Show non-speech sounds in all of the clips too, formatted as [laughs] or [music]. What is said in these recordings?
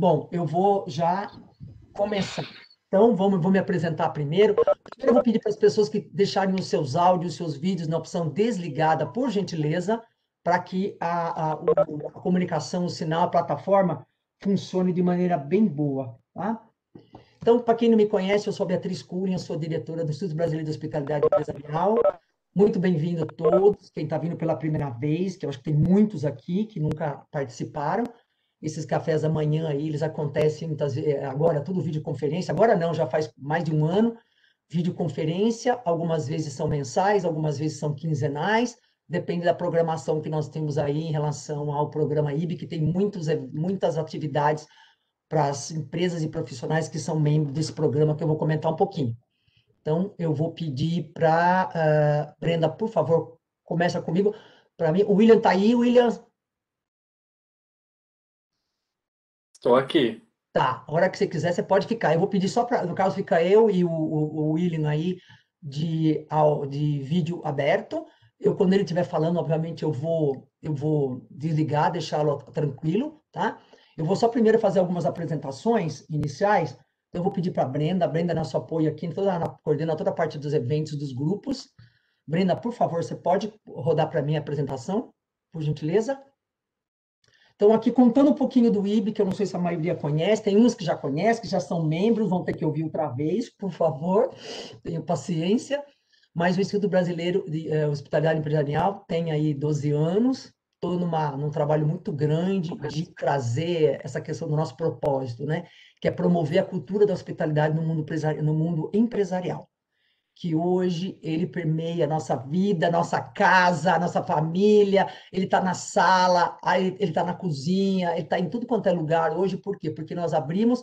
Bom, eu vou já começar. Então, vamos, vou me apresentar primeiro. Primeiro, eu vou pedir para as pessoas que deixarem os seus áudios, seus vídeos na opção desligada, por gentileza, para que a, a, a, comunicação, o sinal, a plataforma funcione de maneira bem boa. Tá? Então, para quem não me conhece, eu sou Beatriz Curinha, sou diretora do Instituto Brasileiro de Hospitalidade Empresarial. Muito bem-vindo a todos, quem está vindo pela primeira vez, que eu acho que tem muitos aqui que nunca participaram esses cafés da manhã aí, eles acontecem muitas vezes, eh, agora é tudo videoconferência, agora não, já faz mais de um ano, videoconferência, algumas vezes são mensais, algumas vezes são quinzenais, depende da programação que nós temos aí em relação ao programa IB, que tem muitos, muitas atividades para as empresas e profissionais que são membros desse programa, que eu vou comentar um pouquinho. Então, eu vou pedir para uh, ah, Brenda, por favor, começa comigo. Para mim, o William está aí, William, Estou aqui. Tá, a hora que você quiser, você pode ficar. Eu vou pedir só para, no caso, fica eu e o, o, o Willian aí de, ao, de vídeo aberto. Eu, quando ele estiver falando, obviamente, eu vou, eu vou desligar, deixá-lo tranquilo, tá? Eu vou só primeiro fazer algumas apresentações iniciais. Eu vou pedir para a Brenda, a Brenda é nosso apoio aqui, toda, coordena toda a parte dos eventos, dos grupos. Brenda, por favor, você pode rodar para mim a apresentação, por gentileza? Então, aqui contando um pouquinho do IB, que eu não sei se a maioria conhece, tem uns que já conhecem, que já são membros, vão ter que ouvir outra vez, por favor, tenham paciência. Mas o Instituto Brasileiro de eh, Hospitalidade Empresarial tem aí 12 anos, estou num trabalho muito grande de trazer essa questão do nosso propósito, né? que é promover a cultura da hospitalidade no mundo, no mundo empresarial que hoje ele permeia a nossa vida, a nossa casa, a nossa família, ele está na sala, ele está na cozinha, ele está em tudo quanto é lugar hoje, por quê? Porque nós abrimos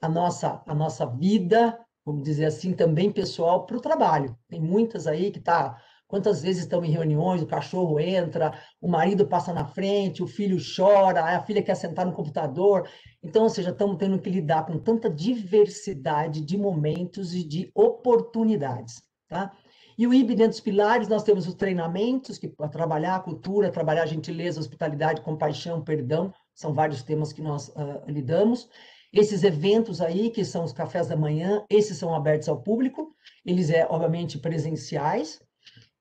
a nossa, a nossa vida, vamos dizer assim, também pessoal, para o trabalho. Tem muitas aí que está Quantas vezes estamos em reuniões, o cachorro entra, o marido passa na frente, o filho chora, a filha quer sentar no computador. Então, ou seja, estamos tendo que lidar com tanta diversidade de momentos e de oportunidades, tá? E o IB dentro dos pilares, nós temos os treinamentos, que para é trabalhar a cultura, trabalhar a gentileza, hospitalidade, compaixão, perdão, são vários temas que nós uh, lidamos. Esses eventos aí, que são os cafés da manhã, esses são abertos ao público, eles é, obviamente, presenciais,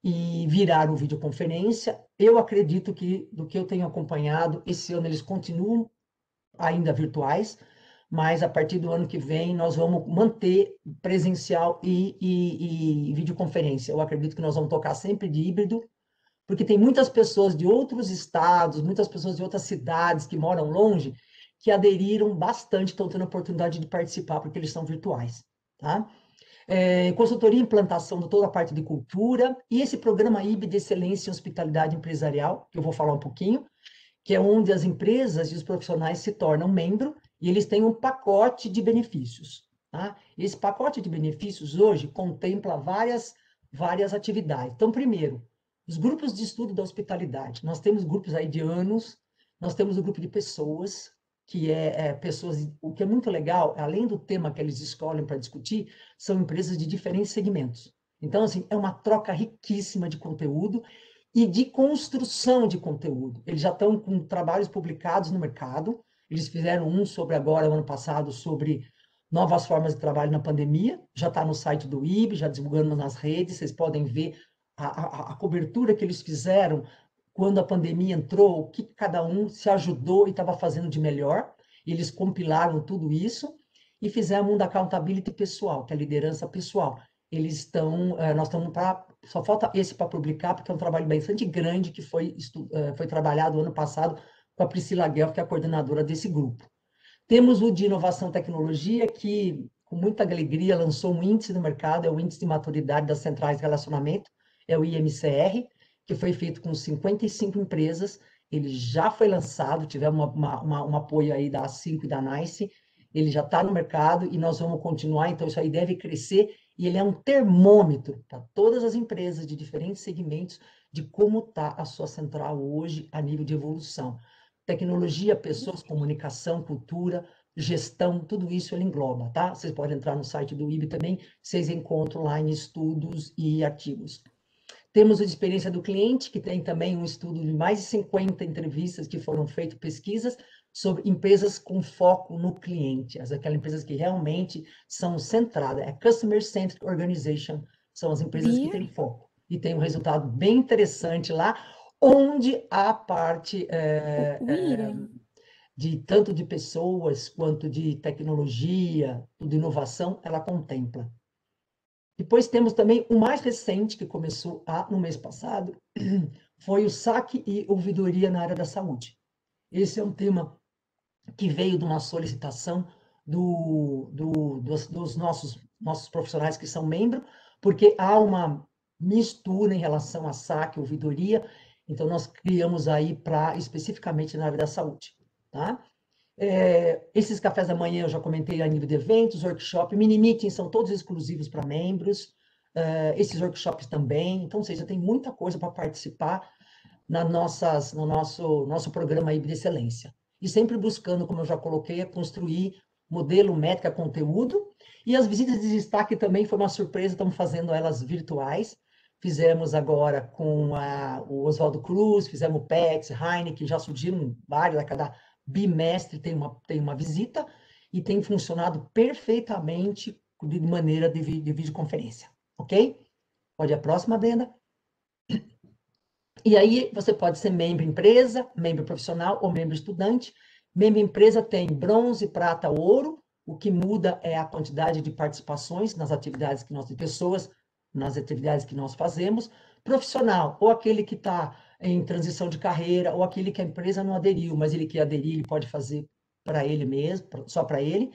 e viraram videoconferência. Eu acredito que, do que eu tenho acompanhado, esse ano eles continuam ainda virtuais, mas a partir do ano que vem nós vamos manter presencial e, e, e videoconferência. Eu acredito que nós vamos tocar sempre de híbrido, porque tem muitas pessoas de outros estados, muitas pessoas de outras cidades que moram longe, que aderiram bastante, estão tendo a oportunidade de participar, porque eles são virtuais, tá? é, consultoria e implantação de toda a parte de cultura, e esse programa IB de Excelência em Hospitalidade Empresarial, que eu vou falar um pouquinho, que é onde as empresas e os profissionais se tornam membro e eles têm um pacote de benefícios. Tá? Esse pacote de benefícios hoje contempla várias, várias atividades. Então, primeiro, os grupos de estudo da hospitalidade. Nós temos grupos aí de anos, nós temos o grupo de pessoas, que é, é, pessoas, o que é muito legal, além do tema que eles escolhem para discutir, são empresas de diferentes segmentos. Então, assim, é uma troca riquíssima de conteúdo e de construção de conteúdo. Eles já estão com trabalhos publicados no mercado, eles fizeram um sobre agora, ano passado, sobre novas formas de trabalho na pandemia, já está no site do IB, já divulgando nas redes, vocês podem ver a, a, a cobertura que eles fizeram quando a pandemia entrou, o que cada um se ajudou e estava fazendo de melhor. Eles compilaram tudo isso e fizeram um da accountability pessoal, que é a liderança pessoal. Eles estão, eh, nós estamos para, só falta esse para publicar, porque é um trabalho bastante grande que foi, eh, foi trabalhado ano passado com a Priscila Guelph, que é a coordenadora desse grupo. Temos o de inovação e tecnologia, que com muita alegria lançou um índice no mercado, é o Índice de Maturidade das Centrais de Relacionamento, é o IMCR, que foi feito com 55 empresas. Ele já foi lançado, tivemos uma, uma, um apoio aí da A5 e da NICE. Ele já está no mercado e nós vamos continuar. Então, isso aí deve crescer. E ele é um termômetro para todas as empresas de diferentes segmentos de como está a sua central hoje a nível de evolução. Tecnologia, pessoas, comunicação, cultura, gestão, tudo isso ele engloba, tá? Vocês podem entrar no site do IB também, vocês encontram lá em estudos e artigos. Temos a experiência do cliente, que tem também um estudo de mais de 50 entrevistas que foram feitas, pesquisas, sobre empresas com foco no cliente, aquelas empresas que realmente são centradas, é Customer Centric Organization, são as empresas que têm foco. E tem um resultado bem interessante lá, onde a parte é, é, de tanto de pessoas quanto de tecnologia, de inovação, ela contempla. Depois temos também o mais recente, que começou no mês passado, [clears throat] foi o saque e ouvidoria na área da saúde. Esse é um tema que veio de uma solicitação do, do, dos, dos, nossos, nossos profissionais que são membros, porque há uma mistura em relação a saque, ouvidoria, então nós criamos aí para especificamente na área da saúde. Tá? É, esses cafés da manhã eu já comentei a nível de eventos, workshop, mini meetings são todos exclusivos para membros, é, esses workshops também. Então, ou seja, tem muita coisa para participar na nossas, no nosso, nosso programa aí de excelência. E sempre buscando, como eu já coloquei, é construir modelo, métrica, conteúdo. E as visitas de destaque também foi uma surpresa, estamos fazendo elas virtuais. Fizemos agora com a, o Oswaldo Cruz, fizemos o PEX, Heineken, já surgiram vários a cada bimestre tem uma, tem uma visita e tem funcionado perfeitamente de maneira de, de videoconferência, ok? Pode a próxima, Brenda. E aí você pode ser membro empresa, membro profissional ou membro estudante. Membro empresa tem bronze, prata, ouro. O que muda é a quantidade de participações nas atividades que nós de pessoas, nas atividades que nós fazemos. Profissional ou aquele que está em transição de carreira, ou aquele que a empresa não aderiu, mas ele quer aderir, ele pode fazer para ele mesmo, só para ele.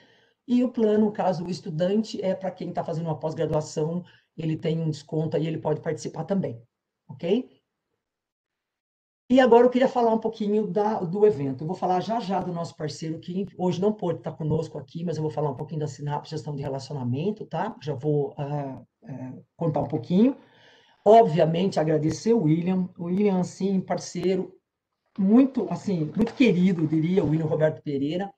E o plano, no caso, o estudante, é para quem está fazendo uma pós-graduação, ele tem um desconto e ele pode participar também, ok? E agora eu queria falar um pouquinho da, do evento. Eu vou falar já já do nosso parceiro que hoje não pôde estar tá conosco aqui, mas eu vou falar um pouquinho da Sinapse Gestão de Relacionamento, tá? Já vou uh, uh, contar um pouquinho. Obviamente, agradecer o William. O William, assim, parceiro, muito, assim, muito querido, diria o William Roberto Pereira,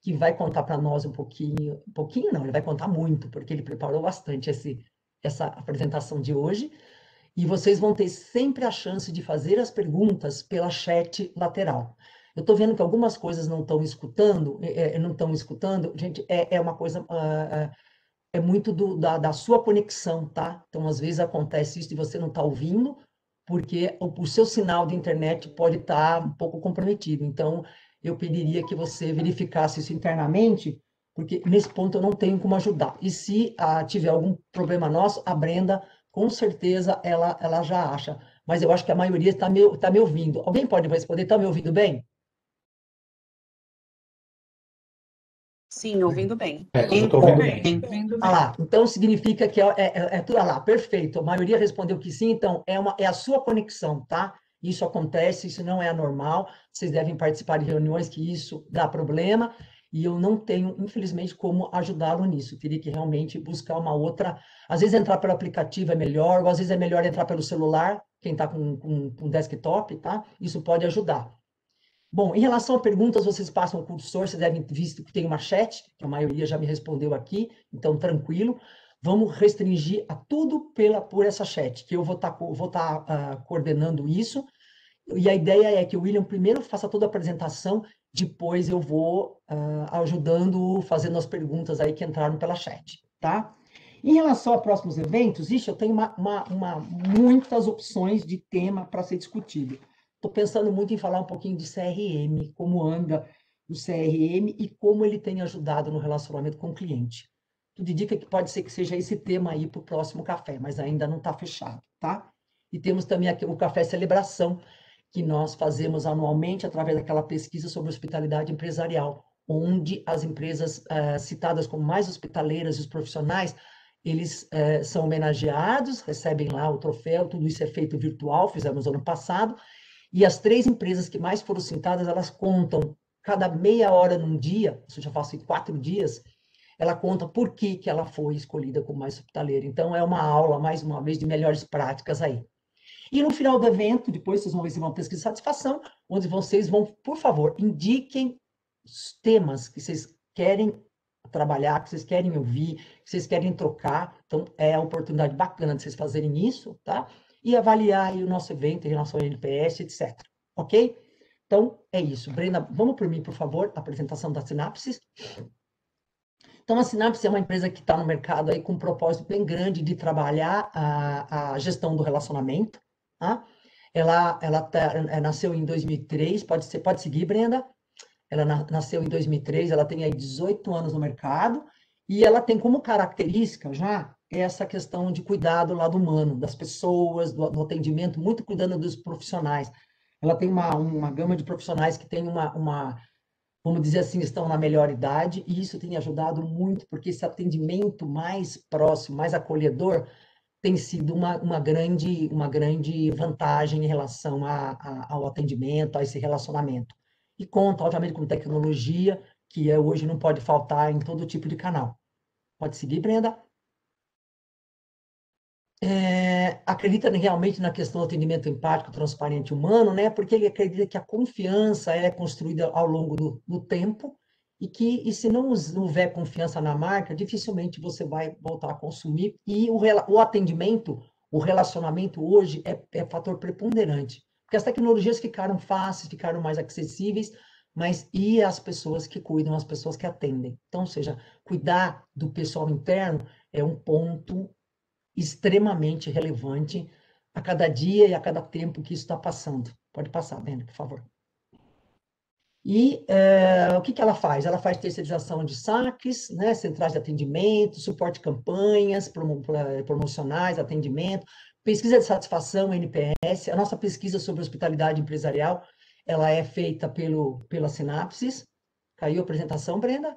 que vai contar para nós um pouquinho, um pouquinho não, ele vai contar muito, porque ele preparou bastante esse, essa apresentação de hoje. E vocês vão ter sempre a chance de fazer as perguntas pela chat lateral. Eu estou vendo que algumas coisas não estão escutando, é, é não estão escutando. Gente, é, é uma coisa. Uh, uh, é muito do, da, da, sua conexão, tá? Então, às vezes acontece isso e você não está ouvindo, porque o, o, seu sinal de internet pode estar tá um pouco comprometido. Então, eu pediria que você verificasse isso internamente, porque nesse ponto eu não tenho como ajudar. E se ah, tiver algum problema nosso, a Brenda, com certeza, ela, ela já acha. Mas eu acho que a maioria está me, tá me ouvindo. Alguém pode responder? Está me ouvindo bem? Sim, ouvindo bem. É, estou ouvindo bem. bem. Ah, lá, então significa que é, é, é, é tudo ah lá, perfeito. A maioria respondeu que sim, então é, uma, é a sua conexão, tá? Isso acontece, isso não é anormal. Vocês devem participar de reuniões que isso dá problema. E eu não tenho, infelizmente, como ajudá-lo nisso. Eu teria que realmente buscar uma outra. Às vezes entrar pelo aplicativo é melhor, ou às vezes é melhor entrar pelo celular, quem está com, com, com desktop, tá? Isso pode ajudar. Bom, em relação a perguntas, vocês passam o cursor, vocês devem ter visto que tem uma chat, que a maioria já me respondeu aqui, então tranquilo. Vamos restringir a tudo pela, por essa chat, que eu vou estar tá, vou tá, uh, coordenando isso. E a ideia é que o William primeiro faça toda a apresentação, depois eu vou uh, ajudando, fazendo as perguntas aí que entraram pela chat, tá? Em relação a próximos eventos, isso eu tenho uma, uma, uma muitas opções de tema para ser discutido. Estou pensando muito em falar um pouquinho de CRM, como anda o CRM e como ele tem ajudado no relacionamento com o cliente. Tudo indica que pode ser que seja esse tema aí para o próximo café, mas ainda não está fechado, tá? E temos também aqui o Café Celebração, que nós fazemos anualmente através daquela pesquisa sobre hospitalidade empresarial, onde as empresas eh, citadas como mais hospitaleiras e os profissionais, eles eh, são homenageados, recebem lá o troféu, tudo isso é feito virtual, fizemos ano passado, e as três empresas que mais foram citadas, elas contam cada meia hora num dia, isso já faço em quatro dias, ela conta por que, que ela foi escolhida como mais hospitaleira. Então, é uma aula, mais uma vez, de melhores práticas aí. E no final do evento, depois vocês vão ver se pesquisa de satisfação, onde vocês vão, por favor, indiquem os temas que vocês querem trabalhar, que vocês querem ouvir, que vocês querem trocar. Então, é uma oportunidade bacana de vocês fazerem isso, tá? e avaliar o nosso evento em relação ao NPS, etc. Ok? Então, é isso. Brenda, vamos por mim, por favor, a apresentação da Sinapses. Então, a Sinapse é uma empresa que está no mercado aí com um propósito bem grande de trabalhar a, a gestão do relacionamento. Tá? Ela, ela tá, é, nasceu em 2003, pode, ser, pode seguir, Brenda? Ela na, nasceu em 2003, ela tem aí 18 anos no mercado e ela tem como característica já essa questão de cuidado lado humano, das pessoas, do, do atendimento, muito cuidando dos profissionais. Ela tem uma, uma gama de profissionais que tem uma, uma, vamos dizer assim, estão na melhor idade, e isso tem ajudado muito, porque esse atendimento mais próximo, mais acolhedor, tem sido uma, uma, grande, uma grande vantagem em relação a, a, ao atendimento, a esse relacionamento. E conta, obviamente, com tecnologia, que é, hoje não pode faltar em todo tipo de canal. Pode seguir, Brenda? é, acredita realmente na questão do atendimento empático, transparente humano, né? Porque ele acredita que a confiança é construída ao longo do, do tempo e que e se não houver confiança na marca, dificilmente você vai voltar a consumir. E o, o atendimento, o relacionamento hoje é, é fator preponderante. Porque as tecnologias ficaram fáceis, ficaram mais acessíveis, mas e as pessoas que cuidam, as pessoas que atendem? Então, ou seja, cuidar do pessoal interno é um ponto extremamente relevante a cada dia e a cada tempo que isso está passando. Pode passar, Brenda, por favor. E é, o que, que ela faz? Ela faz terceirização de saques, né, centrais de atendimento, suporte de campanhas eh, promocionais, atendimento, pesquisa de satisfação, NPS. A nossa pesquisa sobre hospitalidade empresarial, ela é feita pelo, pela Sinapses. Caiu a apresentação, Brenda?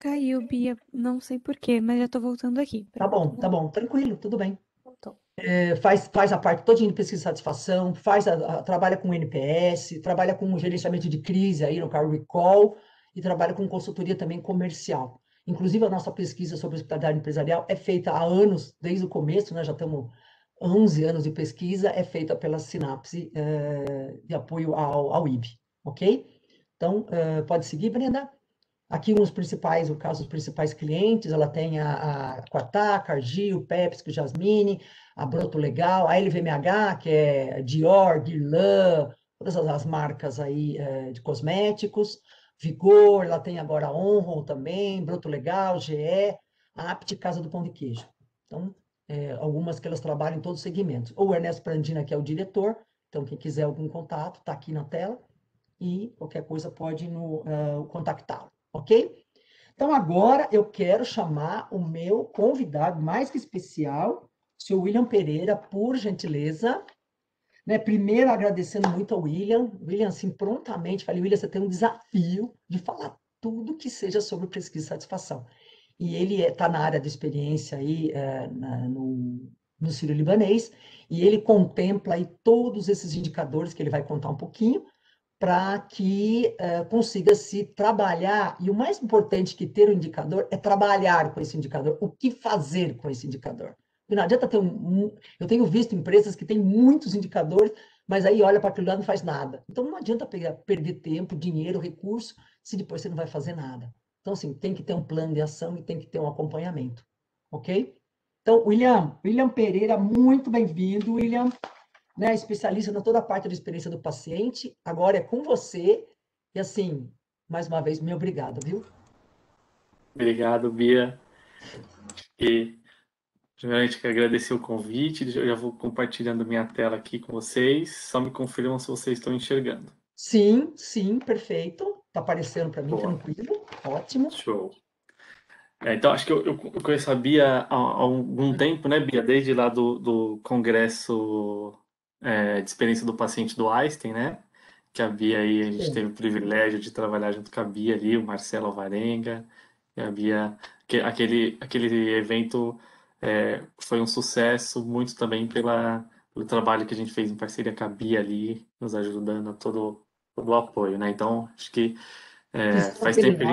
Caiu, Bia, não sei porquê, mas já tô voltando aqui. Tá bom, tá bom, tranquilo, tudo bem. É, faz, faz a parte toda de pesquisa e satisfação, faz a, a, trabalha com NPS, trabalha com gerenciamento de crise aí no carro Recall e trabalha com consultoria também comercial. Inclusive, a nossa pesquisa sobre hospitalidade empresarial é feita há anos, desde o começo, né, já estamos 11 anos de pesquisa, é feita pela Sinapse é, de apoio ao, ao IB, ok? Então, é, pode seguir, Brenda? Aqui uns principais, o caso dos principais clientes, ela tem a, a Quatá, Cargill, Pepsi, Jasmine, a Broto Legal, a LVMH, que é Dior, Guerlain, todas as marcas aí é, de cosméticos, Vigor, ela tem agora a Honron também, Broto Legal, GE, a Apt Casa do Pão de Queijo. Então, é, algumas que elas trabalham em todos os segmentos. O Ernesto Prandina, que é o diretor, então quem quiser algum contato, está aqui na tela, e qualquer coisa pode uh, contactá-lo ok? Então agora eu quero chamar o meu convidado mais que especial, o senhor William Pereira, por gentileza. Né? Primeiro agradecendo muito ao William. William, assim, prontamente, falei, William, você tem um desafio de falar tudo que seja sobre pesquisa e satisfação. E ele está é, tá na área de experiência aí é, na, no, no Sírio-Libanês, e ele contempla aí todos esses indicadores que ele vai contar um pouquinho, para que uh, consiga se trabalhar. E o mais importante que ter o um indicador é trabalhar com esse indicador, o que fazer com esse indicador. não adianta ter um, um, Eu tenho visto empresas que têm muitos indicadores, mas aí olha para aquilo lá e não faz nada. Então não adianta pegar, perder tempo, dinheiro, recurso, se depois você não vai fazer nada. Então, assim, tem que ter um plano de ação e tem que ter um acompanhamento. Ok? Então, William, William Pereira, muito bem-vindo, William né, especialista na toda a parte da experiência do paciente. Agora é com você. E assim, mais uma vez, meu obrigado, viu? Obrigado, Bia. E primeiramente quero agradecer o convite. Eu já vou compartilhando minha tela aqui com vocês. Só me confirmam se vocês estão enxergando. Sim, sim, perfeito. Está aparecendo para mim, Boa. tranquilo. Ótimo. Show. É, então, acho que eu, eu, a Bia há, há algum tempo, né, Bia? Desde lá do, do Congresso é, de experiência do paciente do Einstein, né? Que havia aí, a gente Sim. teve o privilégio de trabalhar junto com a Bia ali, o Marcelo Alvarenga, e a Bia, aquele, aquele evento é, foi um sucesso muito também pela, pelo trabalho que a gente fez em parceria com a Bia ali, nos ajudando a todo, todo o apoio, né? Então, acho que é, faz tempo que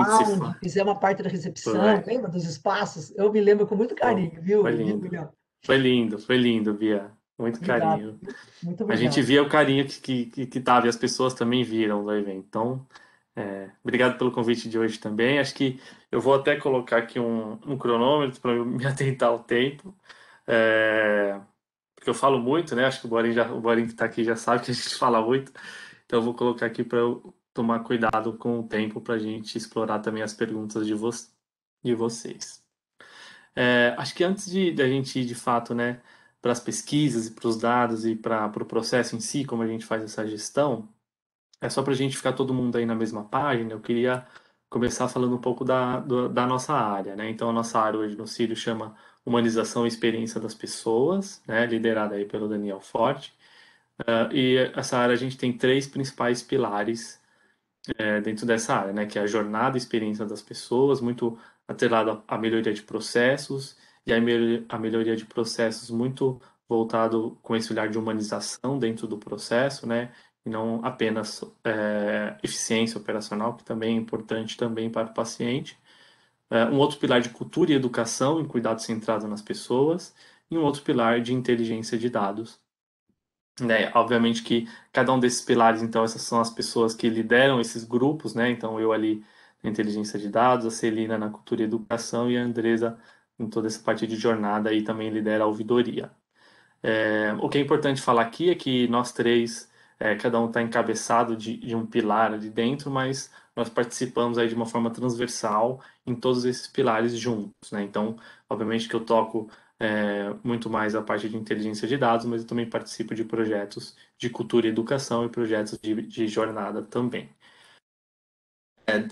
se Fizemos uma parte da recepção, lembra dos espaços? Eu me lembro com muito carinho, viu? Foi lindo. Viu, foi lindo, foi lindo, Bia. Muito obrigado. carinho. Muito obrigado. A gente via o carinho que, que, que, que tava e as pessoas também viram do evento. Então, é, obrigado pelo convite de hoje também. Acho que eu vou até colocar aqui um, um cronômetro para [laughs] me atentar ao tempo. É, porque eu falo muito, né? Acho que o Borin, já, o Borin que está aqui já sabe que a gente [laughs] fala muito. Então, eu vou colocar aqui para eu tomar cuidado com o tempo para a gente explorar também as perguntas de, vo de vocês. É, acho que antes de, de a gente ir de fato, né? para as pesquisas e para os dados e para o pro processo em si, como a gente faz essa gestão, é só para a gente ficar todo mundo aí na mesma página, eu queria começar falando um pouco da, do, da nossa área. Né? Então, a nossa área hoje no Círio chama Humanização e Experiência das Pessoas, né? liderada aí pelo Daniel Forte. Uh, e essa área a gente tem três principais pilares é, dentro dessa área, né? que é a jornada e experiência das pessoas, muito atrelada à melhoria de processos e a melhoria de processos muito voltado com esse olhar de humanização dentro do processo, né? E não apenas é, eficiência operacional, que também é importante também para o paciente. É, um outro pilar de cultura e educação em cuidado centrado nas pessoas e um outro pilar de inteligência de dados. Né? Obviamente que cada um desses pilares, então, essas são as pessoas que lideram esses grupos, né? Então, eu ali na inteligência de dados, a Celina na cultura e educação e a Andresa em toda essa parte de jornada e também lidera a ouvidoria. É, o que é importante falar aqui é que nós três, é, cada um está encabeçado de, de, um pilar ali dentro, mas nós participamos aí de uma forma transversal em todos esses pilares juntos. Né? Então, obviamente que eu toco é, muito mais a parte de inteligência de dados, mas eu também participo de projetos de cultura e educação e projetos de, de jornada também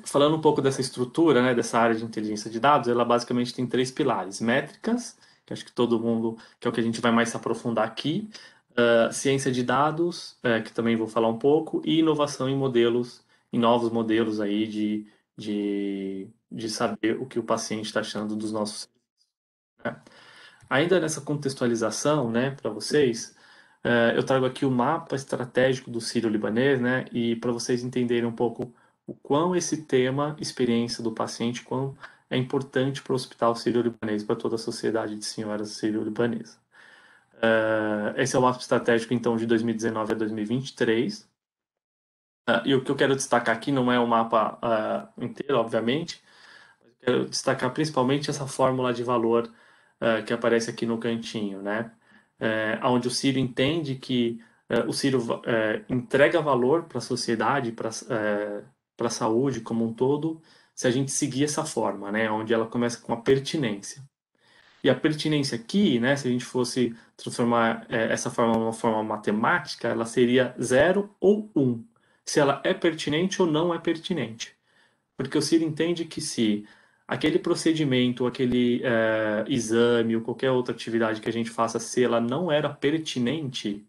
falando um pouco dessa estrutura, né, dessa área de inteligência de dados, ela basicamente tem três pilares: métricas, que acho que todo mundo, que é o que a gente vai mais se aprofundar aqui, uh, ciência de dados, uh, que também vou falar um pouco, e inovação em modelos, em novos modelos aí de, de, de saber o que o paciente está achando dos nossos né? Ainda nessa contextualização, né, para vocês, uh, eu trago aqui o mapa estratégico do Sírio-Libanês, né, e para vocês entenderem um pouco o quão esse tema, experiência do paciente, quão é importante para o Hospital Sírio-Libanês, para toda a Sociedade de Senhoras Sírio-Libanesa. Uh, eh, esse é o mapa estratégico, então, de 2019 a 2023. Uh, eh, e o que eu quero destacar aqui não é o mapa uh, inteiro, obviamente, mas eu quero destacar principalmente essa fórmula de valor que aparece aqui no cantinho, né? onde o Ciro entende que o Ciro entrega valor para a sociedade, para para a saúde como um todo se a gente seguir essa forma, né? Onde ela começa com a pertinência. E a pertinência aqui, né? Se a gente fosse transformar é, essa forma uma forma matemática, ela seria zero ou um. Se ela é pertinente ou não é pertinente. Porque o Ciro entende que se aquele procedimento, aquele é, exame ou qualquer outra atividade que a gente faça, se ela não era pertinente,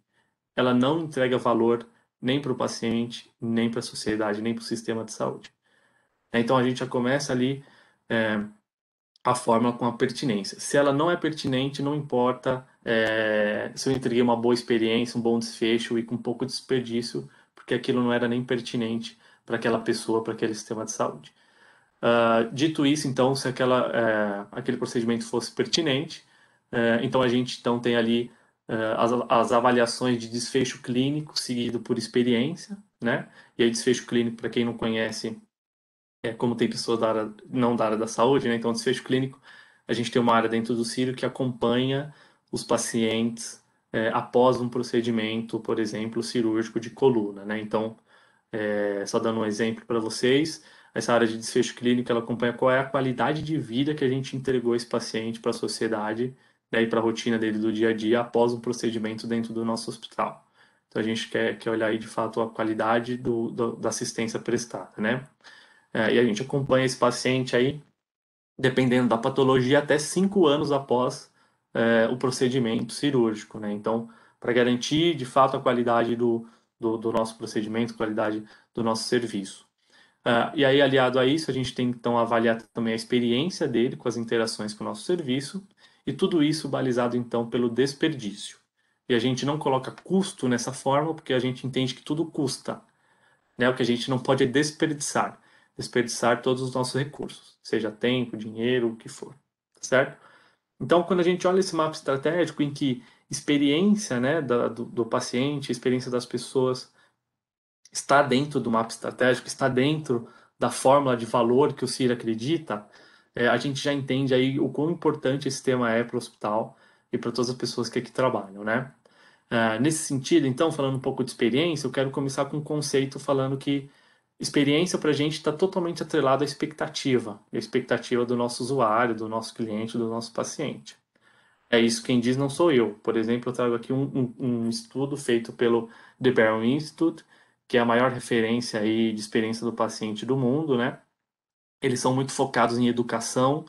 ela não entrega valor nem para o paciente, nem para a sociedade, nem para o sistema de saúde. É, então a gente já começa ali é, a forma com a pertinência. Se ela não é pertinente, não importa é, se eu entreguei uma boa experiência, um bom desfecho e com pouco desperdício, porque aquilo não era nem pertinente para aquela pessoa, para aquele sistema de saúde. Uh, dito isso, então, se aquela, é, aquele procedimento fosse pertinente, é, então a gente então tem ali eh, as, as avaliações de desfecho clínico seguido por experiência, né? E aí, desfecho clínico, para quem não conhece, é como tem pessoas da área, não da área da saúde, né? Então, desfecho clínico, a gente tem uma área dentro do Ciro que acompanha os pacientes é, após um procedimento, por exemplo, cirúrgico de coluna, né? Então, é, só dando um exemplo para vocês, essa área de desfecho clínico, ela acompanha qual é a qualidade de vida que a gente entregou esse paciente para a sociedade daí para a rotina dele do dia a dia após um procedimento dentro do nosso hospital. Então a gente quer, quer olhar aí de fato a qualidade do, do da assistência prestada, né? É, e a gente acompanha esse paciente aí, dependendo da patologia, até cinco anos após é, o procedimento cirúrgico, né? Então, para garantir de fato a qualidade do, do, do, nosso procedimento, qualidade do nosso serviço. Uh, e aí, aliado a isso, a gente tem então avaliar também a experiência dele com as interações com o nosso serviço e tudo isso balizado então pelo desperdício. E a gente não coloca custo nessa forma porque a gente entende que tudo custa. Né? O que a gente não pode é desperdiçar. Desperdiçar todos os nossos recursos, seja tempo, dinheiro, o que for. Tá certo? Então, quando a gente olha esse mapa estratégico em que experiência né, da, do, do paciente, experiência das pessoas está dentro do mapa estratégico, está dentro da fórmula de valor que o CIR acredita, é, a gente já entende aí o quão importante esse tema é para o hospital e para todas as pessoas que aqui trabalham, né? É, nesse sentido, então, falando um pouco de experiência, eu quero começar com um conceito falando que experiência para a gente está totalmente atrelada à expectativa, à expectativa do nosso usuário, do nosso cliente, do nosso paciente. É isso quem diz não sou eu. Por exemplo, eu trago aqui um, um, um estudo feito pelo The Barron Institute, que é a maior referência aí de experiência do paciente do mundo, né? Eles são muito focados em educação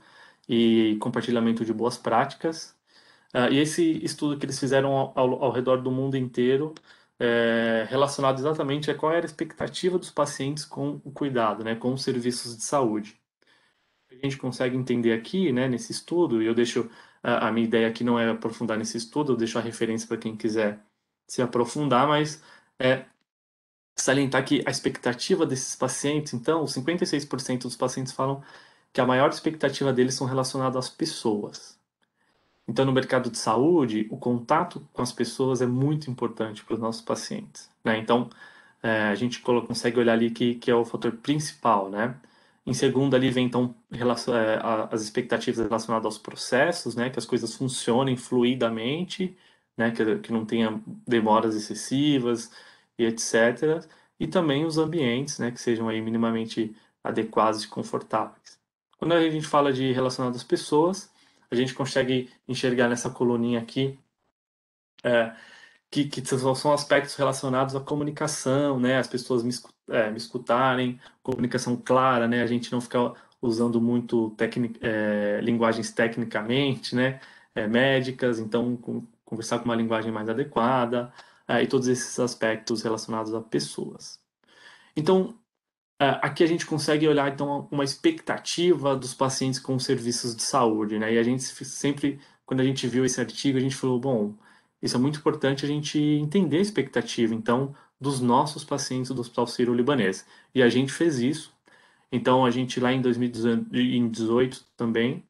e compartilhamento de boas práticas. Uh, e esse estudo que eles fizeram ao, ao, ao redor do mundo inteiro, é, relacionado exatamente a qual era a expectativa dos pacientes com o cuidado, né, com os serviços de saúde. A gente consegue entender aqui, né, nesse estudo, e eu deixo a, a minha ideia aqui não é aprofundar nesse estudo, eu deixo a referência para quem quiser se aprofundar, mas é, salientar que a expectativa desses pacientes, então, 56% dos pacientes falam que a maior expectativa deles são relacionadas às pessoas. Então, no mercado de saúde, o contato com as pessoas é muito importante para os nossos pacientes. Né? Então, é, a gente consegue olhar ali que, que é o fator principal, né? Em segundo, ali vem, então, é, as expectativas relacionadas aos processos, né? Que as coisas funcionem fluidamente, né? Que, que não tenha demoras excessivas, e etc. E também os ambientes, né, que sejam aí minimamente adequados e confortáveis. Quando a gente fala de relacionado às pessoas, a gente consegue enxergar nessa coluninha aqui é, que, que, são aspectos relacionados à comunicação, né? As pessoas me, é, me, escutarem, comunicação clara, né? A gente não ficar usando muito tecnic, é, linguagens tecnicamente, né? É, médicas, então com, conversar com uma linguagem mais adequada, uh, e todos esses aspectos relacionados a pessoas. Então, uh, aqui a gente consegue olhar então uma expectativa dos pacientes com serviços de saúde, né? E a gente sempre, quando a gente viu esse artigo, a gente falou, bom, isso é muito importante a gente entender a expectativa, então, dos nossos pacientes do Hospital Sírio-Libanês. E a gente fez isso. Então, a gente lá em 2018 também,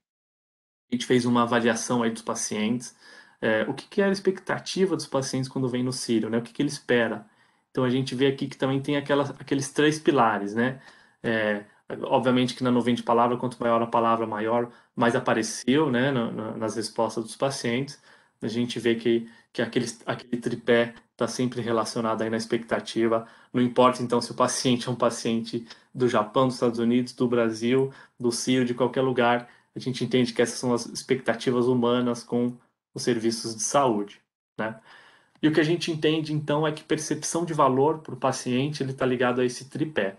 a gente fez uma avaliação aí dos pacientes, é, o que, que é a expectativa dos pacientes quando vem no Sírio, né? O que, que ele espera? Então a gente vê aqui que também tem aquelas, aqueles três pilares, né? É, obviamente que na nuvem de palavra, quanto maior a palavra, maior, mais apareceu, né? nas respostas dos pacientes. A gente vê que, que aquele, aquele tripé está sempre relacionado aí na expectativa. Não importa então se o paciente é um paciente do Japão, dos Estados Unidos, do Brasil, do Sírio, de qualquer lugar, a gente entende que essas são as expectativas humanas com os serviços de saúde. Né? E o que a gente entende, então, é que percepção de valor para o paciente está ligado a esse tripé.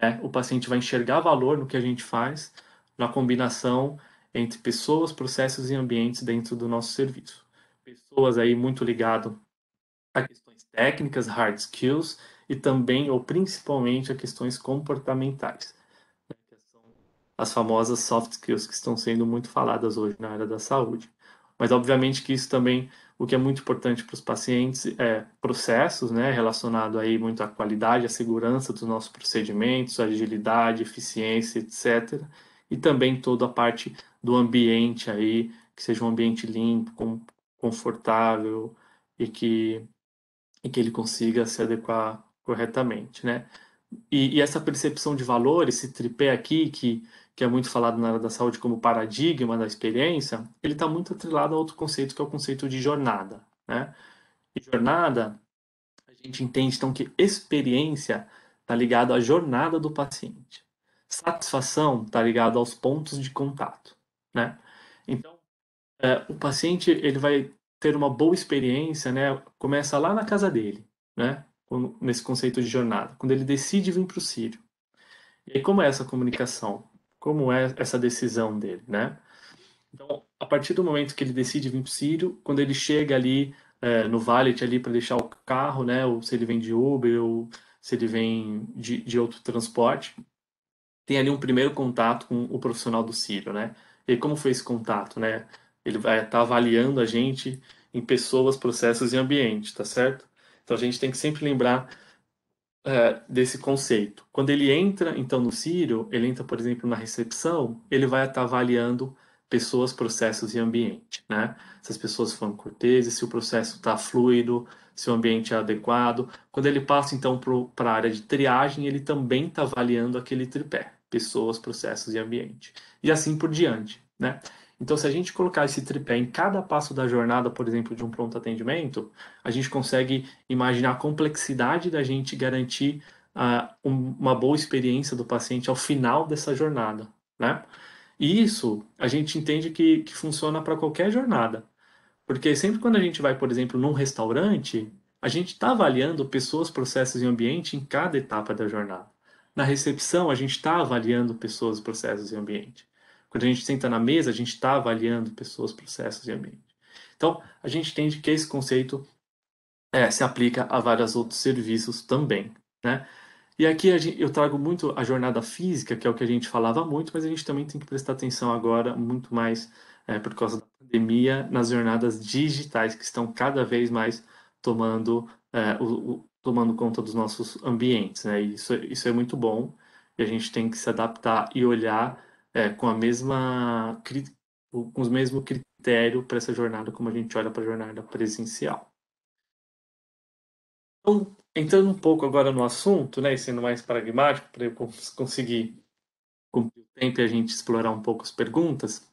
Né? O paciente vai enxergar valor no que a gente faz, na combinação entre pessoas, processos e ambientes dentro do nosso serviço. Pessoas aí muito ligado a questões técnicas, hard skills, e também ou principalmente a questões comportamentais, né? as famosas soft skills que estão sendo muito faladas hoje na área da saúde. Mas obviamente que isso também, o que é muito importante para os pacientes é processos, né, relacionado aí muito à qualidade, à segurança dos nossos procedimentos, agilidade, eficiência, etc. E também toda a parte do ambiente aí, que seja um ambiente limpo, confortável e que, e que ele consiga se adequar corretamente, né? E, e, essa percepção de valor, esse tripé aqui, que que é muito falado na área da saúde como paradigma da experiência, ele está muito atrelado a outro conceito, que é o conceito de jornada. Né? E jornada, a gente entende então que experiência está ligado à jornada do paciente. Satisfação está ligado aos pontos de contato. Né? Então, é, o paciente ele vai ter uma boa experiência, né? começa lá na casa dele, né? nesse conceito de jornada, quando ele decide vir para o Sírio. E como é essa comunicação? como é essa decisão dele, né? Então, a partir do momento que ele decide vir para o Sírio, quando ele chega ali é, no valet ali para deixar o carro, né? Ou se ele vem de Uber ou se ele vem de, de outro transporte, tem ali um primeiro contato com o profissional do Sírio, né? E como foi esse contato, né? Ele vai estar tá avaliando a gente em pessoas, processos e ambiente, tá certo? Então a gente tem que sempre lembrar é, desse conceito. Quando ele entra, então, no Ciro, ele entra, por exemplo, na recepção, ele vai estar avaliando pessoas, processos e ambiente, né? Se as pessoas foram corteses, se o processo está fluido, se o ambiente é adequado. Quando ele passa, então, para a área de triagem, ele também está avaliando aquele tripé, pessoas, processos e ambiente. E assim por diante, né? Então, se a gente colocar esse tripé em cada passo da jornada, por exemplo, de um pronto atendimento, a gente consegue imaginar a complexidade da gente garantir uh, um, uma boa experiência do paciente ao final dessa jornada, né? E isso a gente entende que, que funciona para qualquer jornada. Porque sempre quando a gente vai, por exemplo, num restaurante, a gente está avaliando pessoas, processos e ambiente em cada etapa da jornada. Na recepção, a gente está avaliando pessoas, processos e ambiente. Quando a gente senta na mesa, a gente está avaliando pessoas, processos e ambiente. Então, a gente entende que esse conceito é, se aplica a vários outros serviços também, né? E aqui gente, eu trago muito a jornada física, que é o que a gente falava muito, mas a gente também tem que prestar atenção agora muito mais, é, por causa da pandemia, nas jornadas digitais, que estão cada vez mais tomando, é, o, o, tomando conta dos nossos ambientes. Né? E isso, é, isso é muito bom, e a gente tem que se adaptar e olhar é, com a mesma com o mesmo critério para essa jornada como a gente olha para a jornada presencial. Então, entrando um pouco agora no assunto, né, e sendo mais pragmático para eu conseguir cumprir o tempo e a gente explorar um pouco as perguntas,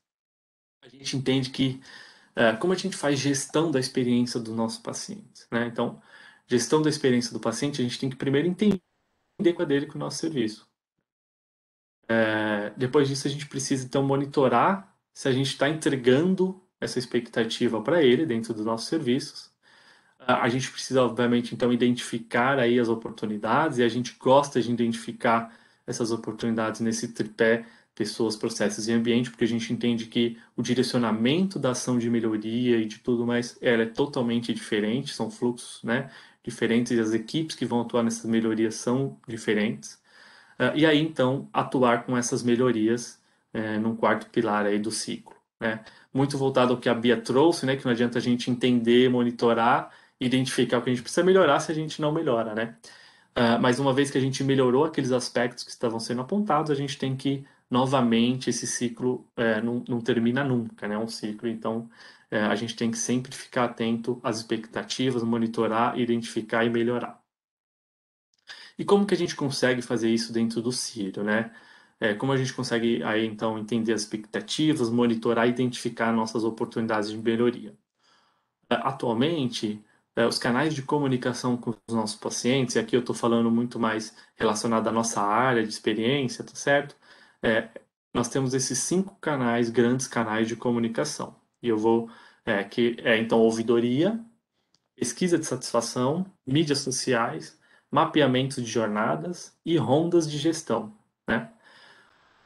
a gente entende que é, como a gente faz gestão da experiência do nosso paciente, né? Então, gestão da experiência do paciente, a gente tem que primeiro entender entender com é a dele com o nosso serviço. É, depois disso, a gente precisa então monitorar se a gente está entregando essa expectativa para ele dentro dos nossos serviços. Ah, a gente precisa, obviamente, então identificar aí as oportunidades e a gente gosta de identificar essas oportunidades nesse tripé pessoas, processos e ambiente, porque a gente entende que o direcionamento da ação de melhoria e de tudo mais, ela é totalmente diferente, são fluxos, né, diferentes e as equipes que vão atuar nessas melhorias são diferentes. É, e aí então atuar com essas melhorias é, num quarto pilar aí do ciclo. Né? Muito voltado ao que a Bia trouxe, né? que não adianta a gente entender, monitorar, identificar o que a gente precisa melhorar se a gente não melhora. Né? Uh, mas uma vez que a gente melhorou aqueles aspectos que estavam sendo apontados, a gente tem que, novamente, esse ciclo é, não, não, termina nunca, né? É um ciclo, então é, a gente tem que sempre ficar atento às expectativas, monitorar, identificar e melhorar. E como que a gente consegue fazer isso dentro do Ciro, né? É, como a gente consegue aí então entender as expectativas, monitorar e identificar nossas oportunidades de melhoria. É, atualmente, é, os canais de comunicação com os nossos pacientes, e aqui eu estou falando muito mais relacionado à nossa área de experiência, tá certo? É, nós temos esses cinco canais, grandes canais de comunicação. E eu vou, é, que é então ouvidoria, pesquisa de satisfação, mídias sociais, mapeamento de jornadas e rondas de gestão. Né?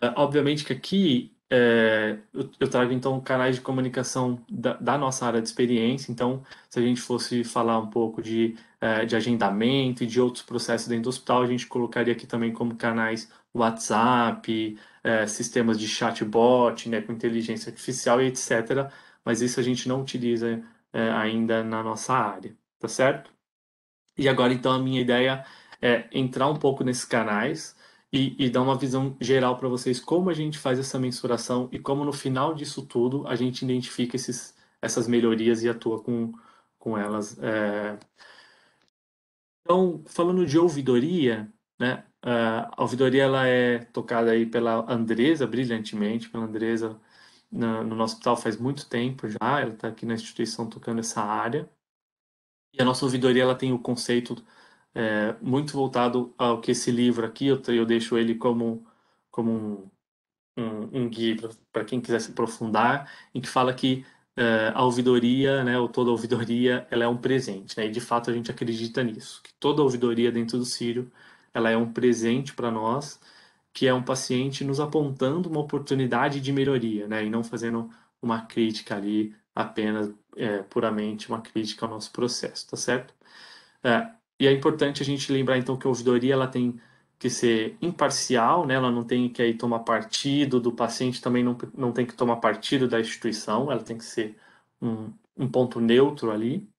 Ah, obviamente que aqui é, eu, trago então canais de comunicação da, da, nossa área de experiência. Então, se a gente fosse falar um pouco de, é, de agendamento e de outros processos dentro do hospital, a gente colocaria aqui também como canais WhatsApp, é, sistemas de chatbot, né, com inteligência artificial e etc. Mas isso a gente não utiliza é, ainda na nossa área, tá certo? E agora, então, a minha ideia é entrar um pouco nesses canais e, e dar uma visão geral para vocês como a gente faz essa mensuração e como no final disso tudo a gente identifica esses, essas melhorias e atua com, com elas. É... Então, falando de ouvidoria, né? A ouvidoria ela é tocada aí pela Andresa, brilhantemente, pela Andresa no nosso hospital faz muito tempo já, ela está aqui na instituição tocando essa área. E a nossa ouvidoria ela tem o conceito é, muito voltado ao que esse livro aqui, eu, eu deixo ele como, como um, um, um guia para quem quiser se aprofundar, em que fala que é, a ouvidoria, né, ou toda a ouvidoria, ela é um presente. Né? E de fato a gente acredita nisso, que toda a ouvidoria dentro do Sírio ela é um presente para nós, que é um paciente nos apontando uma oportunidade de melhoria, né? E não fazendo uma crítica ali apenas é, puramente uma crítica ao nosso processo, tá certo? É, e é importante a gente lembrar, então, que a ouvidoria ela tem que ser imparcial, né? ela não tem que aí, tomar partido do paciente, também não, não tem que tomar partido da instituição, ela tem que ser um, um ponto neutro ali.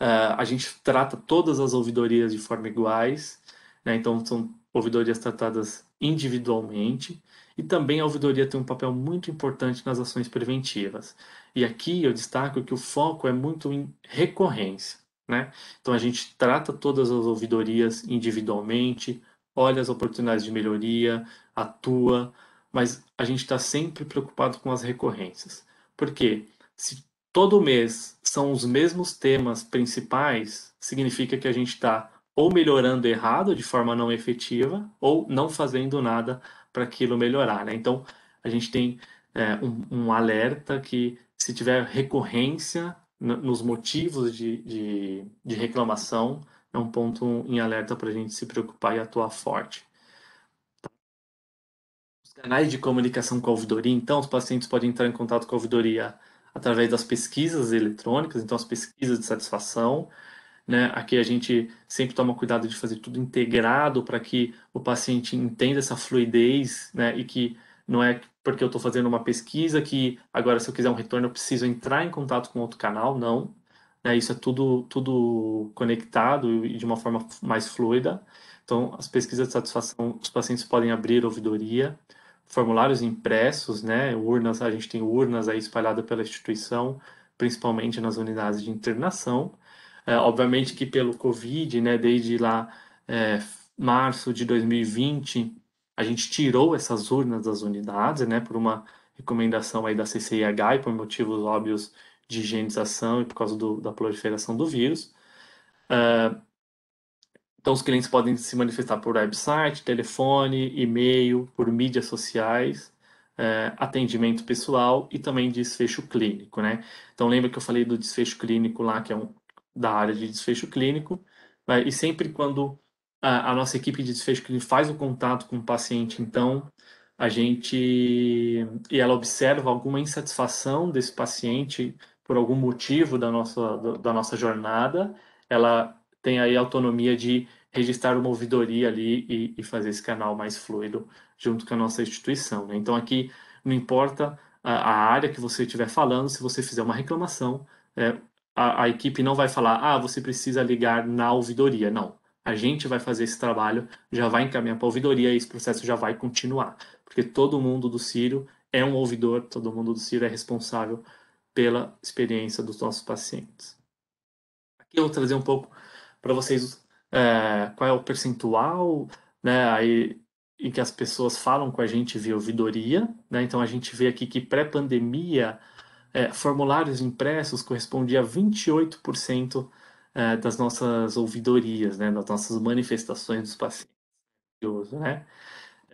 É, a gente trata todas as ouvidorias de forma iguais, né? então são ouvidorias tratadas individualmente, e também a ouvidoria tem um papel muito importante nas ações preventivas. E aqui eu destaco que o foco é muito em recorrência. Né? Então a gente trata todas as ouvidorias individualmente, olha as oportunidades de melhoria, atua, mas a gente está sempre preocupado com as recorrências. Porque se todo mês são os mesmos temas principais, significa que a gente está ou melhorando errado, de forma não efetiva, ou não fazendo nada para aquilo melhorar. Né? Então, a gente tem é, um, um, alerta que, se tiver recorrência nos motivos de, de, de reclamação, é um ponto em alerta para a gente se preocupar e atuar forte. Os canais de comunicação com a ouvidoria, então, os pacientes podem entrar em contato com a ouvidoria através das pesquisas eletrônicas, então, as pesquisas de satisfação, né? Aqui a gente sempre toma cuidado de fazer tudo integrado para que o paciente entenda essa fluidez né? e que não é porque eu estou fazendo uma pesquisa que agora se eu quiser um retorno eu preciso entrar em contato com outro canal, não. Né? Isso é tudo, tudo conectado e de uma forma mais fluida. Então, as pesquisas de satisfação, os pacientes podem abrir ouvidoria, formulários impressos, né? Urnas, a gente tem urnas aí espalhadas pela instituição, principalmente nas unidades de internação. É, obviamente que pelo Covid, né, desde lá é, março de 2020, a gente tirou essas urnas das unidades, né, por uma recomendação aí da CCIH e por motivos óbvios de higienização e por causa do, da proliferação do vírus. É, então, os clientes podem se manifestar por website, telefone, e-mail, por mídias sociais, é, atendimento pessoal e também desfecho clínico, né? Então, lembra que eu falei do desfecho clínico lá, que é um, da área de desfecho clínico, né? e sempre quando a, a, nossa equipe de desfecho clínico faz o contato com o paciente, então a gente e ela observa alguma insatisfação desse paciente por algum motivo da nossa, da nossa jornada, ela tem aí a autonomia de registrar uma ouvidoria ali e, e, fazer esse canal mais fluido junto com a nossa instituição. Né? Então aqui não importa a, a, área que você estiver falando, se você fizer uma reclamação, é, a, a equipe não vai falar, ah, você precisa ligar na ouvidoria. Não. A gente vai fazer esse trabalho, já vai encaminhar para a ouvidoria e esse processo já vai continuar. Porque todo mundo do Ciro é um ouvidor, todo mundo do Ciro é responsável pela experiência dos nossos pacientes. Aqui eu vou trazer um pouco para vocês é, qual é o percentual né, aí, em que as pessoas falam com a gente via ouvidoria. Né, então a gente vê aqui que pré-pandemia é, formulários impressos correspondia a 28% é, das nossas ouvidorias, né, das nossas manifestações dos pacientes. Né?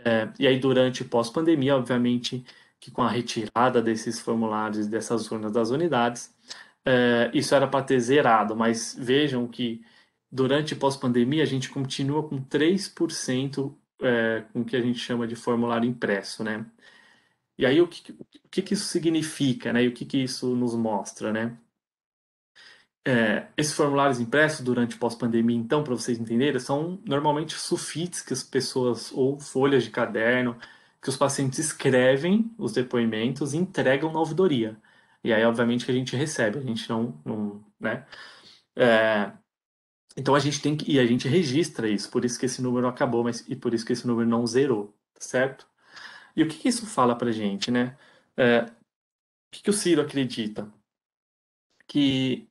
É, e aí, durante pós-pandemia, obviamente, que com a retirada desses formulários dessas urnas das unidades, é, isso era para ter zerado, mas vejam que durante pós-pandemia a gente continua com 3% é, com o que a gente chama de formulário impresso, né? E aí, o que, o que, que isso significa, né? E o que, que isso nos mostra, né? É, esses formulários impressos durante pós-pandemia, então, para vocês entenderem, são normalmente sufites que as pessoas, ou folhas de caderno, que os pacientes escrevem os depoimentos e entregam na ouvidoria. E aí, obviamente, que a gente recebe, a gente não, não né? É, então, a gente tem que, e a gente registra isso, por isso que esse número acabou, mas, e por isso que esse número não zerou, tá certo? E o que, que isso fala para gente, né? É, o que, que o Ciro acredita? Que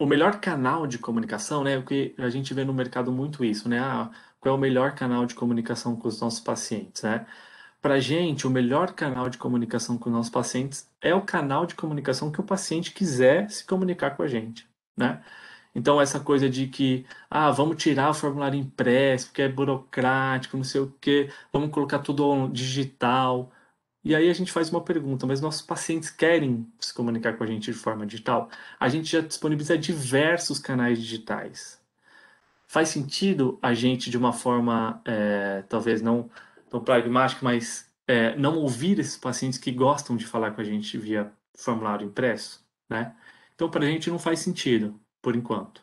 o melhor canal de comunicação, né? O que a gente vê no mercado muito isso, né? Ah, qual é o melhor canal de comunicação com os nossos pacientes, né? Para gente, o melhor canal de comunicação com os nossos pacientes é o canal de comunicação que o paciente quiser se comunicar com a gente, né? Então, essa coisa de que, ah, vamos tirar o formulário impresso, porque é burocrático, não sei o quê, vamos colocar tudo digital. E aí a gente faz uma pergunta, mas nossos pacientes querem se comunicar com a gente de forma digital? A gente já disponibiliza diversos canais digitais. Faz sentido a gente, de uma forma, é, talvez não tão pragmática, mas é, não ouvir esses pacientes que gostam de falar com a gente via formulário impresso, né? Então, para a gente não faz sentido por enquanto.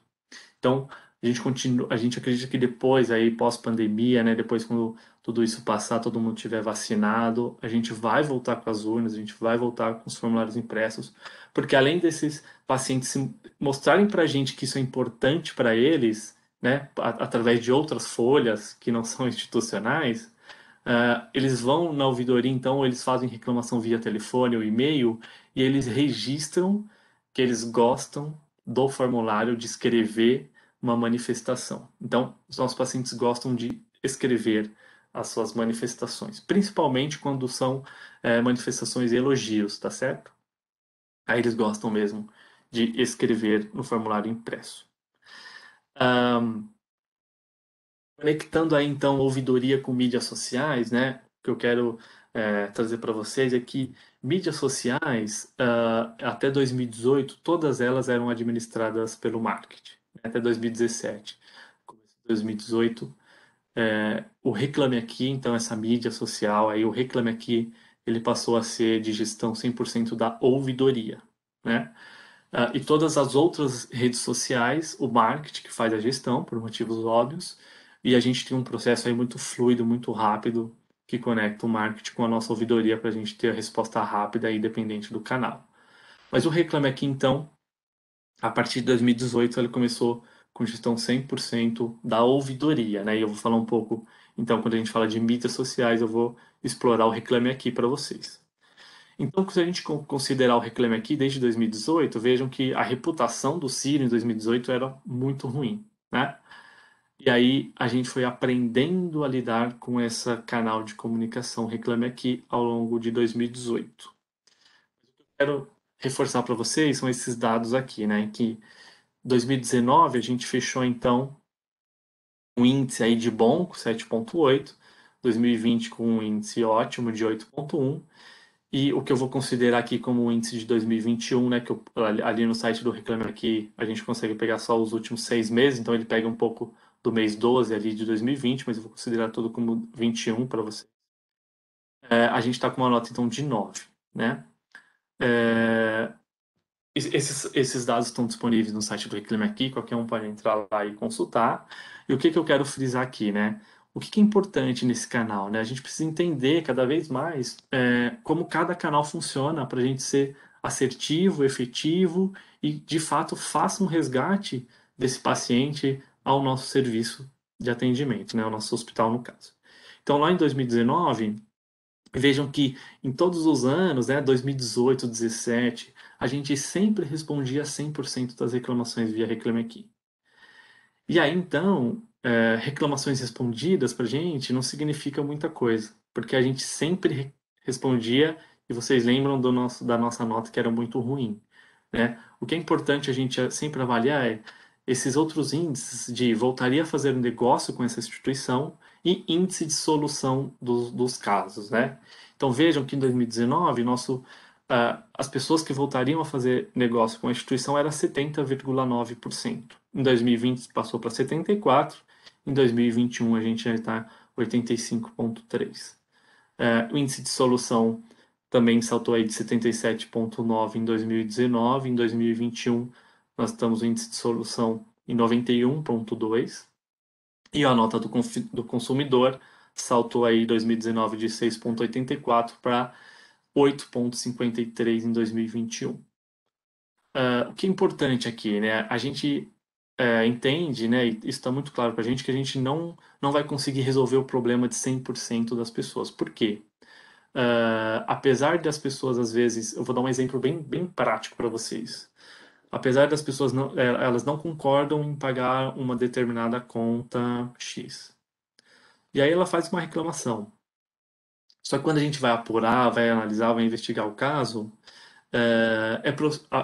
Então, a gente continua, a gente acredita que depois aí pós-pandemia, né, depois quando tudo isso passar, todo mundo tiver vacinado, a gente vai voltar com as urnas, a gente vai voltar com os formulários impressos, porque além desses pacientes mostrarem para a gente que isso é importante para eles, né, através de outras folhas que não [laughs] são institucionais, uh, eles vão na ouvidoria, então eles fazem reclamação via telefone ou e-mail e eles registram que eles gostam do formulário de escrever uma manifestação. Então, os nossos pacientes gostam de escrever as suas manifestações, principalmente quando são é, manifestações e elogios, tá certo? Aí eles gostam mesmo de escrever no formulário impresso. Um, conectando aí então ouvidoria com mídias sociais, né? Que eu quero é, trazer para vocês é que mídias sociais, uh, até 2018, todas elas eram administradas pelo marketing, né? até 2017. 2018, é, o Reclame Aqui, então essa mídia social, aí o Reclame Aqui, ele passou a ser de gestão 100% da ouvidoria, né? Uh, e todas as outras redes sociais, o marketing que faz a gestão, por motivos óbvios, e a gente tem um processo aí muito fluido, muito rápido, que conecta o marketing com a nossa ouvidoria para a gente ter a resposta rápida e dependente do canal. Mas o Reclame Aqui, então, a partir de 2018, ele começou com gestão 100% da ouvidoria, né? E eu vou falar um pouco, então, quando a gente fala de mídias sociais, eu vou explorar o Reclame Aqui para vocês. Então, se a gente considerar o Reclame Aqui desde 2018, vejam que a reputação do Ciro em 2018 era muito ruim, né? E aí a gente foi aprendendo a lidar com esse canal de comunicação Reclame Aqui ao longo de 2018. Eu quero reforçar para vocês são esses dados aqui, né? Que 2019 a gente fechou então um índice aí de bom com 7.8, 2020 com um índice ótimo de 8.1 e o que eu vou considerar aqui como o índice de 2021, né? Que eu, ali no site do Reclame Aqui a gente consegue pegar só os últimos seis meses, então ele pega um pouco do mês 12 ali de 2020, mas eu vou considerar todo como 21 para você. É, a gente está com uma nota então de 9, né? É, esses, esses dados estão disponíveis no site do Reclame Aqui, qualquer um pode entrar lá e consultar. E o que, que eu quero frisar aqui, né? O que, que é importante nesse canal, né? A gente precisa entender cada vez mais é, como cada canal funciona para a gente ser assertivo, efetivo e, de fato, faça um resgate desse paciente ao nosso serviço de atendimento, né, ao nosso hospital, no caso. Então, lá em 2019, vejam que em todos os anos, né, 2018, 2017, a gente sempre respondia 100% das reclamações via Reclame Aqui. E aí, então, é, reclamações respondidas para a gente não significa muita coisa, porque a gente sempre respondia, e vocês lembram do nosso, da nossa nota que era muito ruim. Né? O que é importante a gente é, sempre avaliar é esses outros índices de voltaria a fazer um negócio com essa instituição e índice de solução dos, dos casos, né? Então vejam que em 2019 nosso uh, as pessoas que voltariam a fazer negócio com a instituição era 70,9%. Em 2020 passou para 74, em 2021 a gente já está 85,3. Uh, é, o índice de solução também saltou aí de 77,9 em 2019, em 2021 nós estamos o índice de solução em 91,2 e a nota do, do consumidor saltou aí 2019 de 6,84 para 8,53 em 2021. Uh, ah, o que é importante aqui, né? A gente uh, entende, né? E isso está muito claro para a gente que a gente não, não vai conseguir resolver o problema de 100% das pessoas. Por quê? Uh, apesar das pessoas às vezes, eu vou dar um exemplo bem, bem prático para vocês apesar das pessoas não, é, elas não concordam em pagar uma determinada conta X. E aí ela faz uma reclamação. Só que quando a gente vai apurar, vai analisar, vai investigar o caso, é, é,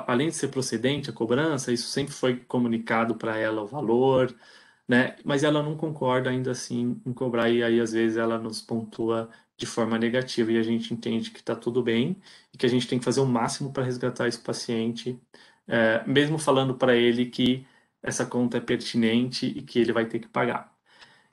além de ser procedente a cobrança, isso sempre foi comunicado para ela o valor, né? Mas ela não concorda ainda assim em cobrar e aí às vezes ela nos pontua de forma negativa e a gente entende que está tudo bem e que a gente tem que fazer o máximo para resgatar esse paciente é, mesmo falando para ele que essa conta é pertinente e que ele vai ter que pagar.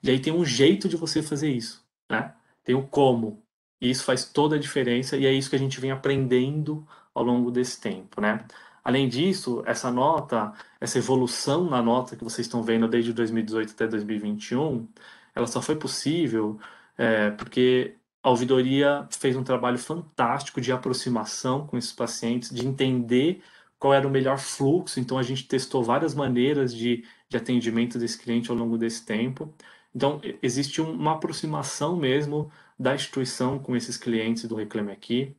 E aí tem um jeito de você fazer isso, né? Tem o como. E isso faz toda a diferença e é isso que a gente vem aprendendo ao longo desse tempo, né? Além disso, essa nota, essa evolução na nota que vocês estão vendo desde 2018 até 2021, ela só foi possível é, porque a ouvidoria fez um trabalho fantástico de aproximação com esses pacientes, de entender qual era o melhor fluxo, então a gente testou várias maneiras de, de atendimento desse cliente ao longo desse tempo. Então, existe uma aproximação mesmo da instituição com esses clientes do Reclame Aqui.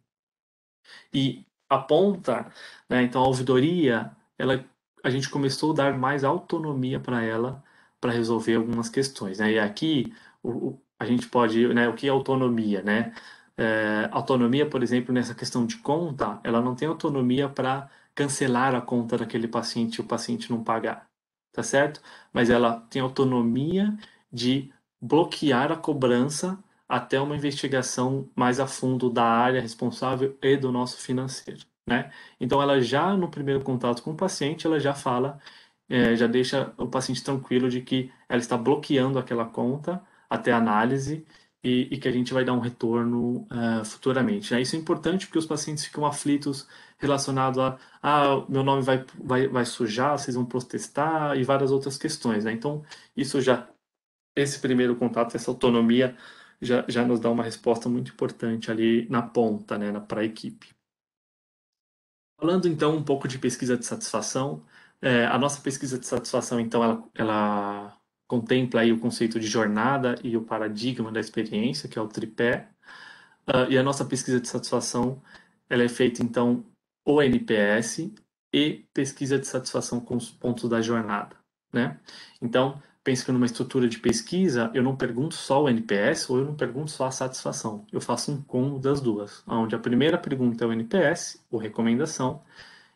E aponta, né, então a ouvidoria, ela, a gente começou a dar mais autonomia para ela para resolver algumas questões. Né? E aqui o, o, a gente pode, né, o que é autonomia? Né? É, autonomia, por exemplo, nessa questão de conta, ela não tem autonomia para cancelar a conta daquele paciente e o paciente não pagar, tá certo? Mas ela tem autonomia de bloquear a cobrança até uma investigação mais a fundo da área responsável e do nosso financeiro, né? Então ela já no primeiro contato com o paciente, ela já fala, é, já deixa o paciente tranquilo de que ela está bloqueando aquela conta até análise e, e que a gente vai dar um retorno uh, futuramente. Né? Isso é importante porque os pacientes ficam aflitos relacionado a ah, meu nome vai, vai, vai sujar, vocês vão protestar e várias outras questões. Né? Então, isso já, esse primeiro contato, essa autonomia já, já nos dá uma resposta muito importante ali na ponta, né, para a equipe. Falando então um pouco de pesquisa de satisfação, é, a nossa pesquisa de satisfação, então, ela, ela contempla aí o conceito de jornada e o paradigma da experiência, que é o tripé. Uh, e a nossa pesquisa de satisfação ela é feita, então, o NPS e pesquisa de satisfação com os pontos da jornada. Né? Então, penso que numa estrutura de pesquisa, eu não pergunto só o NPS ou eu não pergunto só a satisfação. Eu faço um combo das duas, onde a primeira pergunta é o NPS, ou recomendação,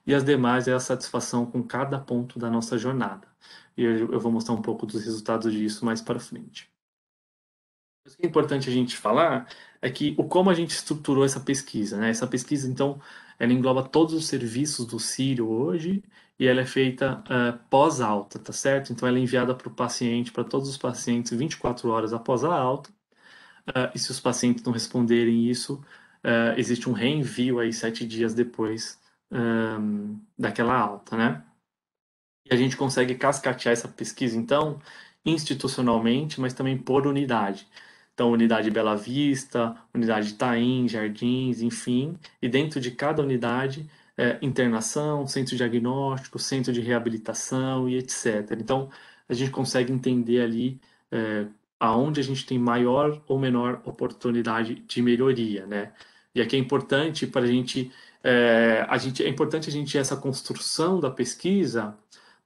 e as demais é a satisfação com cada ponto da nossa jornada e eu vou mostrar um pouco dos resultados disso mais para frente. O que é importante a gente falar é que o como a gente estruturou essa pesquisa, né? Essa pesquisa, então, ela engloba todos os serviços do Círio hoje e ela é feita uh, pós-alta, tá certo? Então, ela é enviada para o paciente, para todos os pacientes, 24 horas após a alta. Uh, e se os pacientes não responderem isso, uh, existe um reenvio aí sete dias depois um, daquela alta, né? E a gente consegue cascatear essa pesquisa, então, institucionalmente, mas também por unidade. Então, unidade Bela Vista, unidade Taim, Jardins, enfim. E dentro de cada unidade, é, internação, centro diagnóstico, centro de reabilitação e etc. Então, a gente consegue entender ali é, aonde a gente tem maior ou menor oportunidade de melhoria, né? E aqui é importante para a gente, é, a gente, é importante a gente essa construção da pesquisa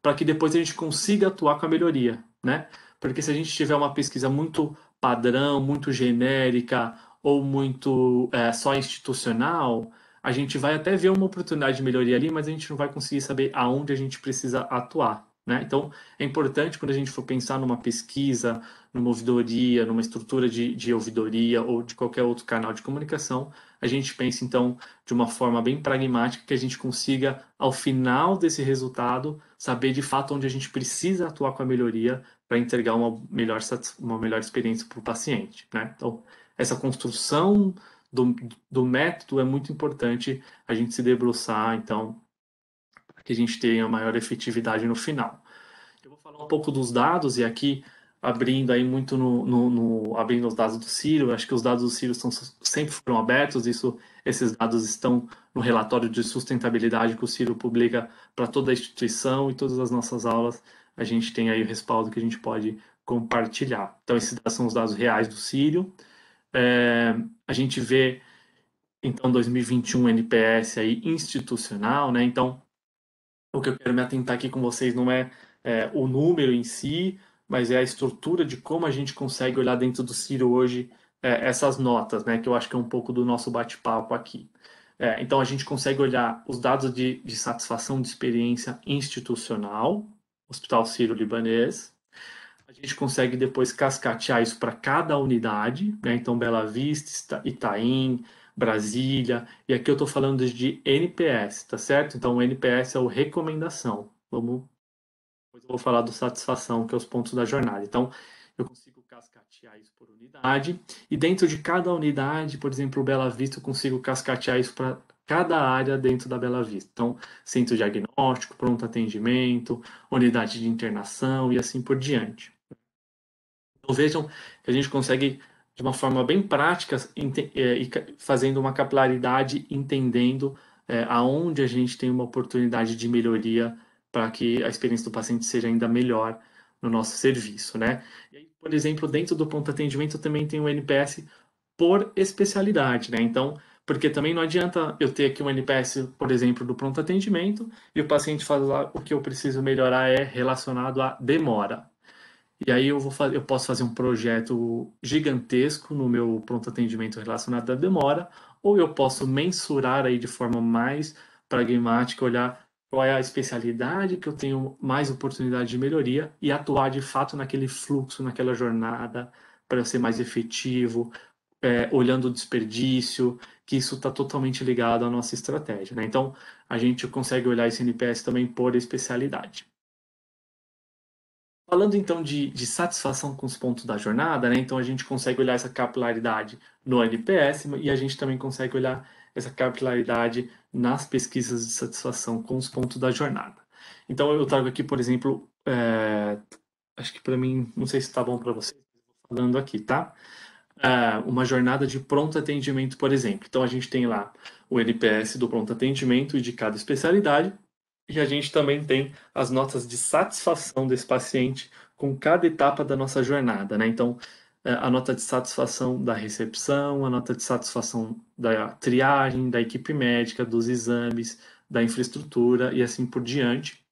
para que depois a gente consiga atuar com a melhoria, né? Porque se a gente tiver uma pesquisa muito padrão, muito genérica ou muito é, só institucional, a gente vai até ver uma oportunidade de melhoria ali, mas a gente não vai conseguir saber aonde a gente precisa atuar. Né? Então, é importante quando a gente for pensar numa pesquisa, numa ouvidoria, numa estrutura de, de ouvidoria ou de qualquer outro canal de comunicação, a gente pense, então, de uma forma bem pragmática, que a gente consiga, ao final desse resultado, saber de fato onde a gente precisa atuar com a melhoria para entregar uma melhor, uma melhor experiência para o paciente. Né? Então, essa construção do, do método é muito importante a gente se debruçar, então, que a gente tenha maior efetividade no final. Eu vou falar um pouco dos dados e aqui abrindo aí muito no, no, no abrindo os dados do Ciro, acho que os dados do Ciro são, sempre foram abertos, isso esses dados estão no relatório de sustentabilidade que o Ciro publica para toda a instituição e todas as nossas aulas, a gente tem aí o respaldo que a gente pode compartilhar. Então, esses são os dados reais do Ciro. É, a gente vê, então, 2021 NPS aí institucional, né? Então, o que eu quero me atentar aqui com vocês não é, é o número em si, mas é a estrutura de como a gente consegue olhar dentro do Ciro hoje é, essas notas, né? Que eu acho que é um pouco do nosso bate-papo aqui. É, então a gente consegue olhar os dados de, de satisfação de experiência institucional, Hospital Ciro libanês A gente consegue depois cascatear isso para cada unidade, né? Então Bela Vista, Itaim, Brasília, e aqui eu estou falando de NPS, tá certo? Então, o NPS é o recomendação. Vamos, depois eu vou falar do satisfação, que é os pontos da jornada. Então, eu consigo cascatear isso por unidade, e dentro de cada unidade, por exemplo, o Bela Vista, eu consigo cascatear isso para cada área dentro da Bela Vista. Então, centro diagnóstico, pronto atendimento, unidade de internação e assim por diante. Então, vejam que a gente consegue de uma forma bem prática é, e fazendo uma capilaridade, entendendo é, aonde a gente tem uma oportunidade de melhoria para que a experiência do paciente seja ainda melhor no nosso serviço, né? Aí, por exemplo, dentro do ponto de atendimento também tem o NPS por especialidade, né? Então, porque também não adianta eu ter aqui um NPS, por exemplo, do pronto atendimento e o paciente falar o que eu preciso melhorar é relacionado à demora. E aí eu, vou eu posso fazer um projeto gigantesco no meu pronto atendimento relacionado à demora, ou eu posso mensurar aí de forma mais pragmática, olhar qual é a especialidade que eu tenho mais oportunidade de melhoria e atuar de fato naquele fluxo, naquela jornada, para ser mais efetivo, é, olhando o desperdício, que isso está totalmente ligado à nossa estratégia. Né? Então, a gente consegue olhar esse NPS também por especialidade. Falando então de, de, satisfação com os pontos da jornada, né? então a gente consegue olhar essa capilaridade no NPS e a gente também consegue olhar essa capilaridade nas pesquisas de satisfação com os pontos da jornada. Então eu trago aqui, por exemplo, é... acho que para mim, não sei se está bom para vocês, falando aqui, tá? É... uma jornada de pronto atendimento, por exemplo. Então a gente tem lá o NPS do pronto atendimento e de cada especialidade e a gente também tem as notas de satisfação desse paciente com cada etapa da nossa jornada, né? Então, é, a nota de satisfação da recepção, a nota de satisfação da triagem, da equipe médica, dos exames, da infraestrutura e assim por diante.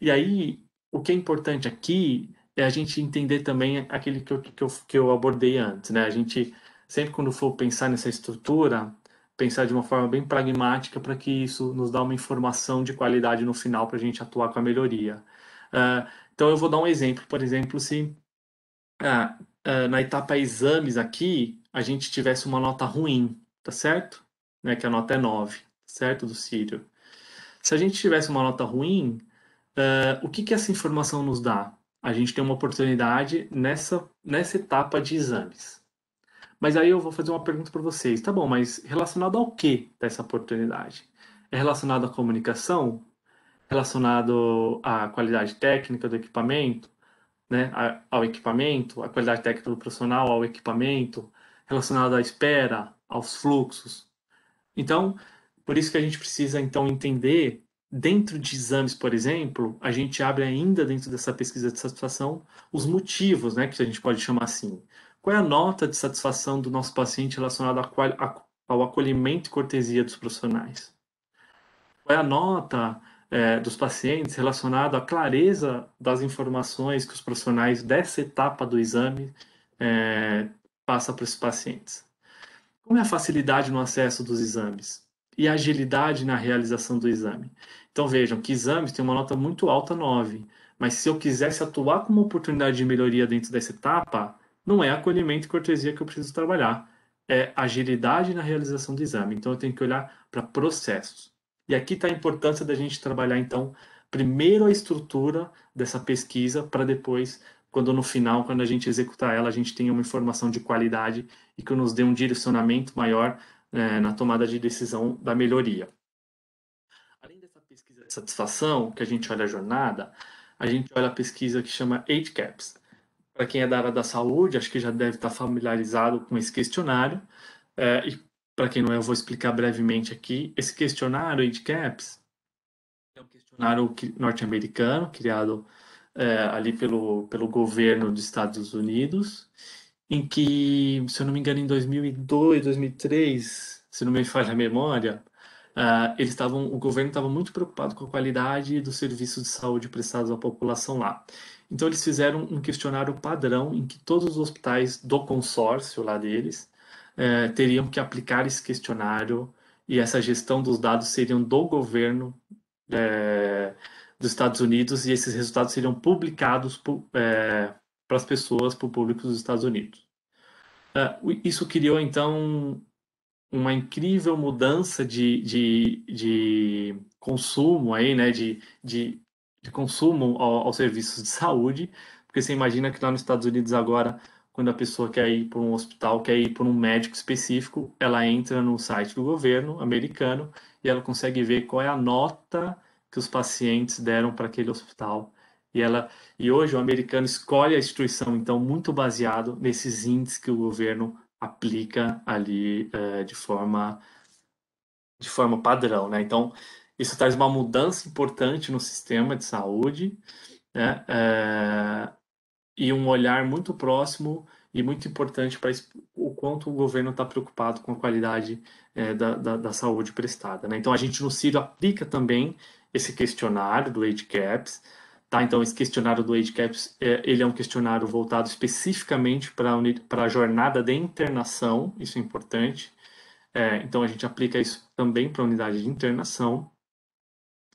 E aí, o que é importante aqui é a gente entender também aquele que eu, que eu, que eu abordei antes, né? A gente sempre, quando for pensar nessa estrutura, pensar de uma forma bem pragmática para que isso nos dê uma informação de qualidade no final para a gente atuar com a melhoria. Uh, então, eu vou dar um exemplo. Por exemplo, se uh, uh, na etapa exames aqui, a gente tivesse uma nota ruim, tá certo? Né, que a nota é 9, tá certo, do Círio. Se a gente tivesse uma nota ruim, o que, que essa informação nos dá? A gente tem uma oportunidade nessa, nessa etapa de exames. Mas aí eu vou fazer uma pergunta para vocês. Tá bom, mas relacionado ao que dessa essa oportunidade? É relacionado à comunicação? Relacionado à qualidade técnica do equipamento? Né, ao equipamento, à qualidade técnica do profissional, ao equipamento, relacionado à espera, aos fluxos. Então, por isso que a gente precisa então entender dentro de exames, por exemplo, a gente abre ainda dentro dessa pesquisa de satisfação os motivos, né, que a gente pode chamar assim, qual é a nota de satisfação do nosso paciente relacionada ao acolhimento e cortesia dos profissionais? Qual é a nota é, dos pacientes relacionada à clareza das informações que os profissionais dessa etapa do exame é, passam para os pacientes? Como é a facilidade no acesso dos exames e a agilidade na realização do exame? Então vejam que exames têm uma nota muito alta 9, mas se eu quisesse atuar como oportunidade de melhoria dentro dessa etapa, não é acolhimento e cortesia que eu preciso trabalhar, é agilidade na realização do exame. Então, eu tenho que olhar para processos. E aqui está a importância da gente trabalhar, então, primeiro a estrutura dessa pesquisa, para depois, quando no final, quando a gente executar ela, a gente tenha uma informação de qualidade e que nos dê um direcionamento maior né, na tomada de decisão da melhoria. Além dessa pesquisa de satisfação, que a gente olha a jornada, a gente olha a pesquisa que chama caps. Para quem é da área da saúde, acho que já deve estar tá familiarizado com esse questionário. É, e para quem não é, eu vou explicar brevemente aqui. Esse questionário, HCAPS, é um questionário norte-americano, criado é, ali pelo, pelo governo dos Estados Unidos, em que, se eu não me engano, em 2002, 2003, se não me falha a memória, Uh, eles estavam, o governo estava muito preocupado com a qualidade dos serviços de saúde prestados à população lá. Então eles fizeram um questionário padrão em que todos os hospitais do consórcio lá deles é, teriam que aplicar esse questionário e essa gestão dos dados seriam do governo é, dos Estados Unidos e esses resultados seriam publicados é, para as pessoas, para o público dos Estados Unidos. isso criou então uma incrível mudança de, de, de consumo aí, né, de, de de consumo ao, aos serviços de saúde, porque você imagina que lá nos Estados Unidos agora, quando a pessoa quer ir para um hospital, quer ir para um médico específico, ela entra no site do governo americano e ela consegue ver qual é a nota que os pacientes deram para aquele hospital. E, ela, e hoje o americano escolhe a instituição, então, muito baseado nesses índices que o governo aplica ali eh, de forma de forma padrão, né? Então, isso traz uma mudança importante no sistema de saúde, né? É, e um olhar muito próximo e muito importante para o quanto o governo está preocupado com a qualidade é, da, da, da, saúde prestada. Né? Então, a gente no Ciro aplica também esse questionário do Age Caps, tá? Então, esse questionário do Age Caps, é, ele é um questionário voltado especificamente para a jornada de internação, isso é importante. É, então, a gente aplica isso também para a unidade de internação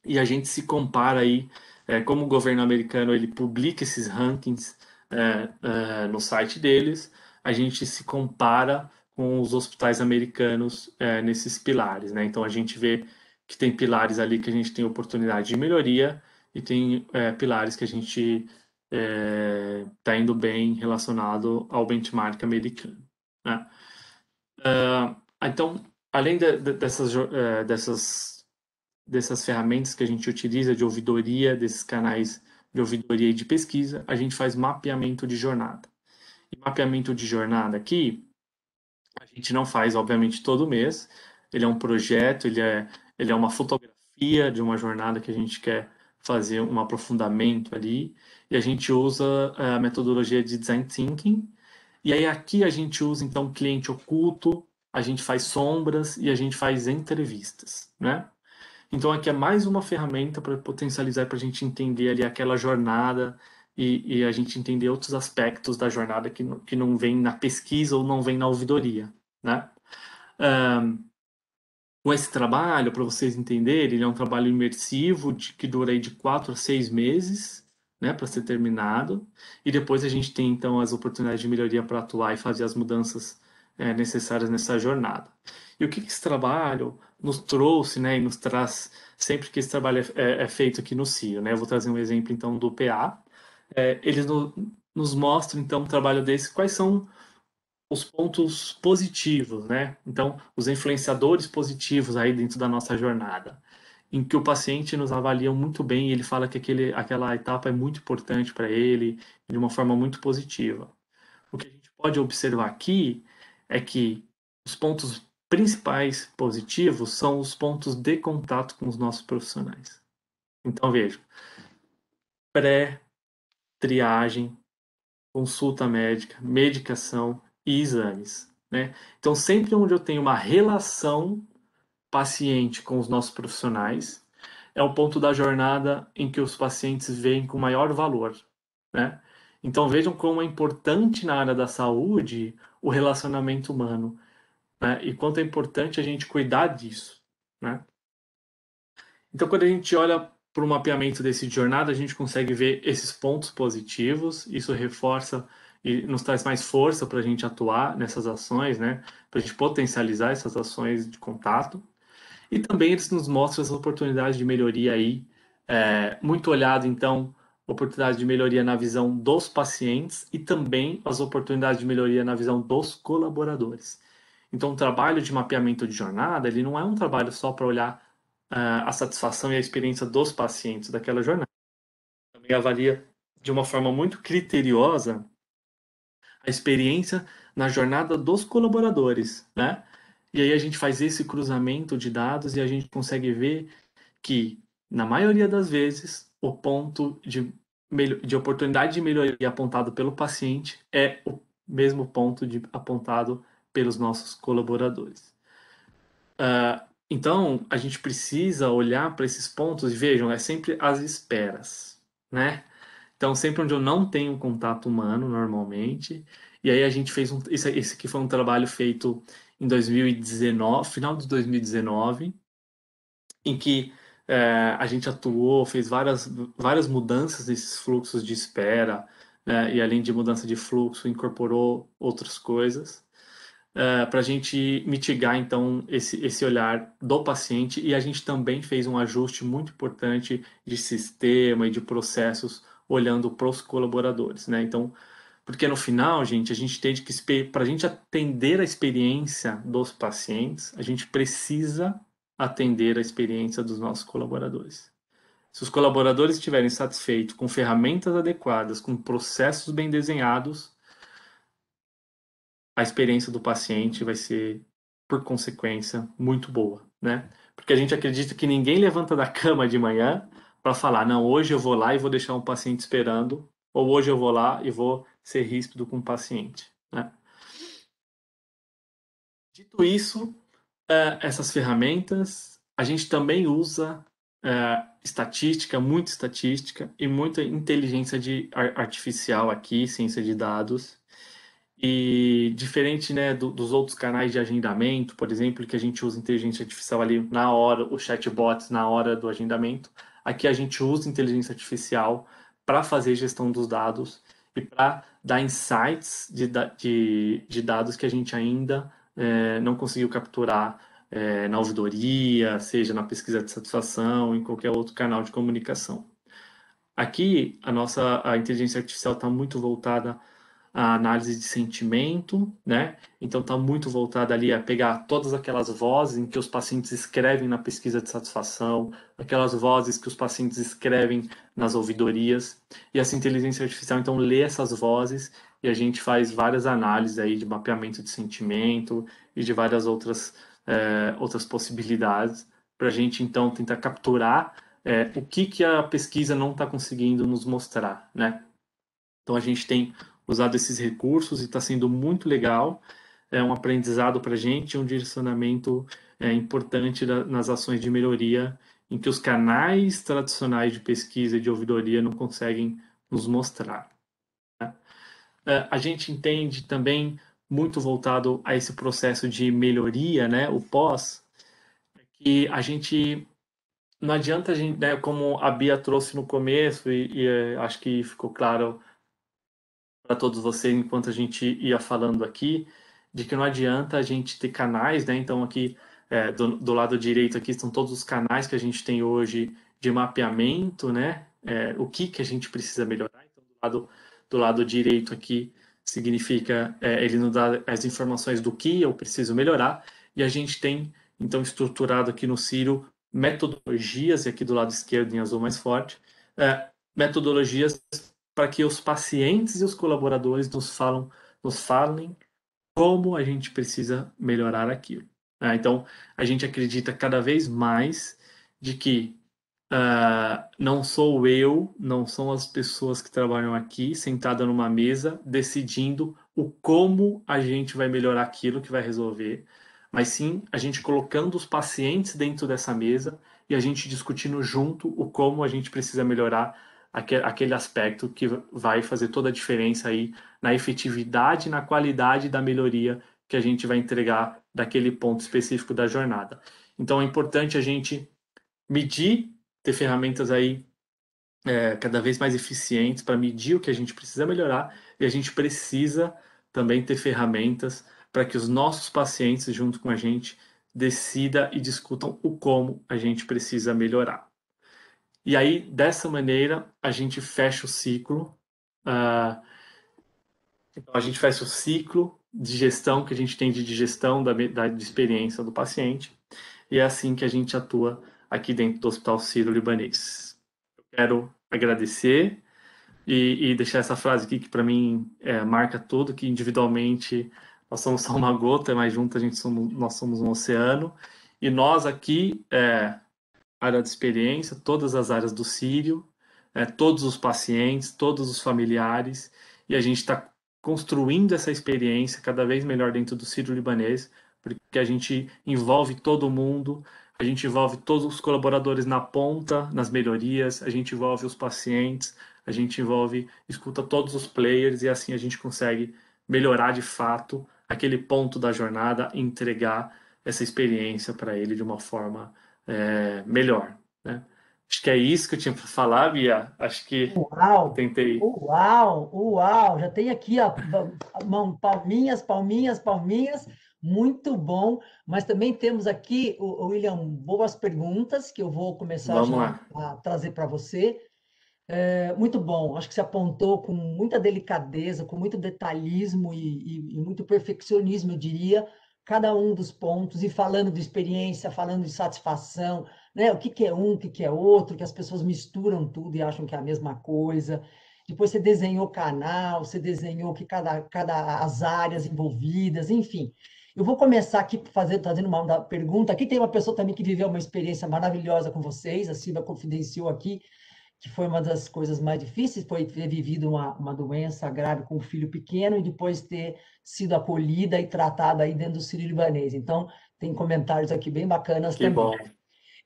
e a gente se compara aí, é, como o governo americano ele publica esses rankings é, é, no site deles, a gente se compara com os hospitais americanos é, nesses pilares, né? Então a gente vê que tem pilares ali que a gente tem oportunidade de melhoria e tem é, pilares que a gente está é, indo bem relacionado ao benchmark americano. Né? Ah, então, além de, de, dessas, dessas dessas ferramentas que a gente utiliza de ouvidoria, desses canais de ouvidoria e de pesquisa, a gente faz mapeamento de jornada. E mapeamento de jornada aqui, a gente não faz, obviamente, todo mês. Ele é um projeto, ele é, ele é uma fotografia de uma jornada que a gente quer fazer um aprofundamento ali. E a gente usa é, a metodologia de design thinking. E aí aqui a gente usa, então, cliente oculto, a gente faz sombras e a gente faz entrevistas, né? Então aqui é mais uma ferramenta para potencializar para a gente entender ali aquela jornada e, e, a gente entender outros aspectos da jornada que, que não vem na pesquisa ou não vem na ouvidoria, né? Um, esse trabalho, para vocês entenderem, ele é um trabalho imersivo de, que dura aí de quatro a seis meses, né, para ser terminado. E depois a gente tem então as oportunidades de melhoria para atuar e fazer as mudanças é, necessárias nessa jornada. E o que, que esse trabalho nos trouxe, né, e nos traz sempre que esse trabalho é, é, é feito aqui no CIO, né? Eu vou trazer um exemplo então do PA. É, eles no, nos mostram então o trabalho desse, quais são os pontos positivos, né? Então, os influenciadores positivos aí dentro da nossa jornada, em que o paciente nos avalia muito bem, ele fala que aquele, aquela etapa é muito importante para ele, de uma forma muito positiva. O que a gente pode observar aqui é que os pontos principais positivos são os pontos de contato com os nossos profissionais. Então, veja, pré-triagem, consulta médica, medicação e exames. Né? Então, sempre onde eu tenho uma relação paciente com os nossos profissionais, é o ponto da jornada em que os pacientes veem com maior valor. Né? Então, vejam como é importante na área da saúde o relacionamento humano né? E quanto é importante a gente cuidar disso, né? Então, quando a gente olha para o mapeamento desse jornada, a gente consegue ver esses pontos positivos, isso reforça e nos traz mais força para a gente atuar nessas ações, né? Para a gente potencializar essas ações de contato. E também eles nos mostram as oportunidades de melhoria aí, é, muito olhado, então, oportunidades de melhoria na visão dos pacientes e também as oportunidades de melhoria na visão dos colaboradores. Então, o trabalho de mapeamento de jornada, ele não é um trabalho só para olhar uh, a satisfação e a experiência dos pacientes daquela jornada. Também avalia de uma forma muito criteriosa a experiência na jornada dos colaboradores, né? E aí a gente faz esse cruzamento de dados e a gente consegue ver que, na maioria das vezes, o ponto de, de oportunidade de melhoria apontado pelo paciente é o mesmo ponto de, apontado pelos nossos colaboradores. Uh, então, a gente precisa olhar para esses pontos e vejam, é sempre as esperas, né? Então, sempre onde eu não tenho contato humano, normalmente. E aí a gente fez um... Esse, aqui foi um trabalho feito em 2019, final de 2019, em que é, a gente atuou, fez várias, várias mudanças nesses fluxos de espera, né? e além de mudança de fluxo, incorporou outras coisas. Eh, para a gente mitigar então esse, esse olhar do paciente e a gente também fez um ajuste muito importante de sistema e de processos olhando para os colaboradores, né? Então, porque no final, gente, a gente tem que para a gente atender a experiência dos pacientes, a gente precisa atender a experiência dos nossos colaboradores. Se os colaboradores estiverem satisfeitos com ferramentas adequadas, com processos bem desenhados, a experiência do paciente vai ser, por consequência, muito boa, né? Porque a gente acredita que ninguém levanta da cama de manhã para falar, não, hoje eu vou lá e vou deixar um paciente esperando, ou hoje eu vou lá e vou ser ríspido com o paciente, né? Dito isso, eh, essas ferramentas, a gente também usa eh, estatística, muita estatística e muita inteligência de artificial aqui, ciência de dados, e diferente né, do, dos outros canais de agendamento, por exemplo, que a gente usa inteligência artificial ali na hora, os chatbots na hora do agendamento, aqui a gente usa inteligência artificial para fazer gestão dos dados e para dar insights de, de, de, dados que a gente ainda é, não conseguiu capturar é, na ouvidoria, seja na pesquisa de satisfação, em qualquer outro canal de comunicação. Aqui, a nossa a inteligência artificial está muito voltada a análise de sentimento, né? Então está muito voltada ali a pegar todas aquelas vozes em que os pacientes escrevem na pesquisa de satisfação, aquelas vozes que os pacientes escrevem nas ouvidorias, e essa inteligência artificial então lê essas vozes e a gente faz várias análises aí de mapeamento de sentimento e de várias outras é, outras possibilidades para a gente então tentar capturar é, o que que a pesquisa não está conseguindo nos mostrar, né? Então a gente tem usado esses recursos e está sendo muito legal. É um aprendizado para a gente, um direcionamento é, importante da, nas ações de melhoria em que os canais tradicionais de pesquisa e de ouvidoria não conseguem nos mostrar. Né? É, a gente entende também, muito voltado a esse processo de melhoria, né, o pós, é que a gente. Não adianta a gente, né, como a Bia trouxe no começo, e, e é, acho que ficou claro para todos vocês enquanto a gente ia falando aqui, de que não adianta a gente ter canais, né? Então aqui é, do, do, lado direito aqui estão todos os canais que a gente tem hoje de mapeamento, né? É, o que que a gente precisa melhorar. Então do lado do lado direito aqui significa é, ele nos dá as informações do que eu preciso melhorar e a gente tem então estruturado aqui no Ciro metodologias e aqui do lado esquerdo em azul mais forte é, metodologias para que os pacientes e os colaboradores nos, falam, nos falem como a gente precisa melhorar aquilo. Né? Então, a gente acredita cada vez mais de que uh, não sou eu, não são as pessoas que trabalham aqui, sentada numa mesa, decidindo o como a gente vai melhorar aquilo que vai resolver, mas sim a gente colocando os pacientes dentro dessa mesa e a gente discutindo junto o como a gente precisa melhorar aquele aspecto que vai fazer toda a diferença aí na efetividade, na qualidade da melhoria que a gente vai entregar daquele ponto específico da jornada. Então é importante a gente medir, ter ferramentas aí é, cada vez mais eficientes para medir o que a gente precisa melhorar e a gente precisa também ter ferramentas para que os nossos pacientes, junto com a gente, decida e discutam o como a gente precisa melhorar. E aí, dessa maneira, a gente fecha o ciclo. Uh, então, a gente fecha o ciclo de gestão que a gente tem de digestão da, da de experiência do paciente. E é assim que a gente atua aqui dentro do Hospital Ciro libanês Eu quero agradecer e, e, deixar essa frase aqui que, para mim, é, marca tudo, que individualmente nós somos só uma gota, mas juntos a gente somos, nós somos um oceano. E nós aqui, é, área de experiência, todas as áreas do Sírio, é, todos os pacientes, todos os familiares, e a gente está construindo essa experiência cada vez melhor dentro do Sírio Libanês, porque a gente envolve todo mundo, a gente envolve todos os colaboradores na ponta, nas melhorias, a gente envolve os pacientes, a gente envolve, escuta todos os players e assim a gente consegue melhorar de fato aquele ponto da jornada, entregar essa experiência para ele de uma forma é, melhor. Né? Acho que é isso que eu tinha para falar, Bia. Acho que uau, tentei. Uau, uau! Já tem aqui ó, palminhas, palminhas, palminhas. Muito bom. Mas também temos aqui, o William, boas perguntas que eu vou começar a trazer para você. É, muito bom. Acho que você apontou com muita delicadeza, com muito detalhismo e, e, e muito perfeccionismo, eu diria, cada um dos pontos e falando de experiência, falando de satisfação, né? O que, que é um, o que, que é outro, que as pessoas misturam tudo e acham que é a mesma coisa. Depois você desenhou o canal, você desenhou que cada, cada as áreas envolvidas, enfim. Eu vou começar aqui fazendo, fazendo uma pergunta. Aqui tem uma pessoa também que viveu uma experiência maravilhosa com vocês, a Silvia confidenciou aqui que foi uma das coisas mais difíceis, foi ter vivido uma, uma doença grave com um filho pequeno e depois ter sido acolhida e tratada aí dentro do Sírio-Libanês. Então, tem comentários aqui bem bacanas que também. Bom.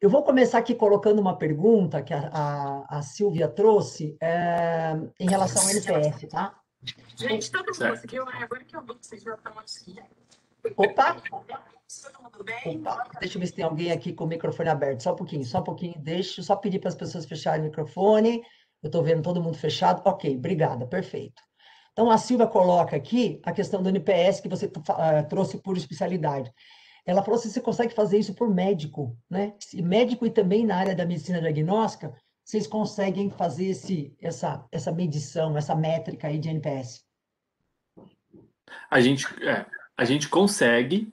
Eu vou começar aqui colocando uma pergunta que a, a, a Silvia trouxe é, em relação ao NPF, tá? Gente, está mundo conseguiu, né? agora que eu vi vocês já estão aqui. Opa! Tudo bem? Deixa eu ver se tem alguém aqui com o microfone aberto. Só um pouquinho, só um pouquinho. Deixa eu só pedir para as pessoas fecharem o microfone. Eu estou vendo todo mundo fechado. Ok, obrigada, perfeito. Então, a Silva coloca aqui a questão do NPS que você uh, trouxe por especialidade. Ela falou se assim, você consegue fazer isso por médico, né? E médico e também na área da medicina diagnóstica, vocês conseguem fazer esse, essa, essa medição, essa métrica aí de NPS? A gente, é, a gente consegue,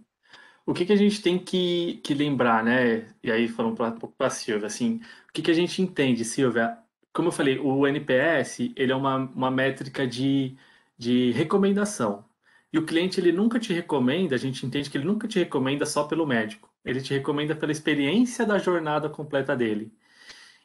o que, que a gente tem que, que lembrar, né? E aí falando um pouco para a Silvia, assim, o que, que a gente entende, Silvia? Como eu falei, o NPS ele é uma, uma métrica de, de recomendação. E o cliente ele nunca te recomenda, a gente entende que ele nunca te recomenda só pelo médico. Ele te recomenda pela experiência da jornada completa dele.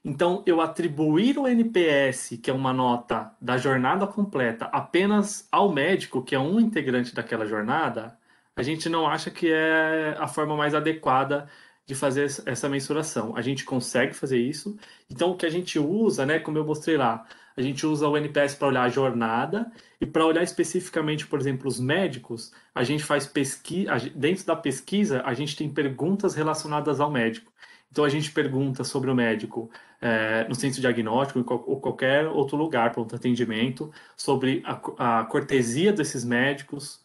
Então, eu atribuir o NPS, que é uma nota da jornada completa, apenas ao médico, que é um integrante daquela jornada, a gente não acha que é a forma mais adequada de fazer essa mensuração. A gente consegue fazer isso. Então, o que a gente usa, né, como eu mostrei lá, a gente usa o NPS para olhar a jornada e para olhar especificamente, por exemplo, os médicos, a gente faz pesquisa, dentro da pesquisa, a gente tem perguntas relacionadas ao médico. Então, a gente pergunta sobre o médico é, no centro diagnóstico ou qualquer outro lugar, pronto atendimento, sobre a, a cortesia desses médicos,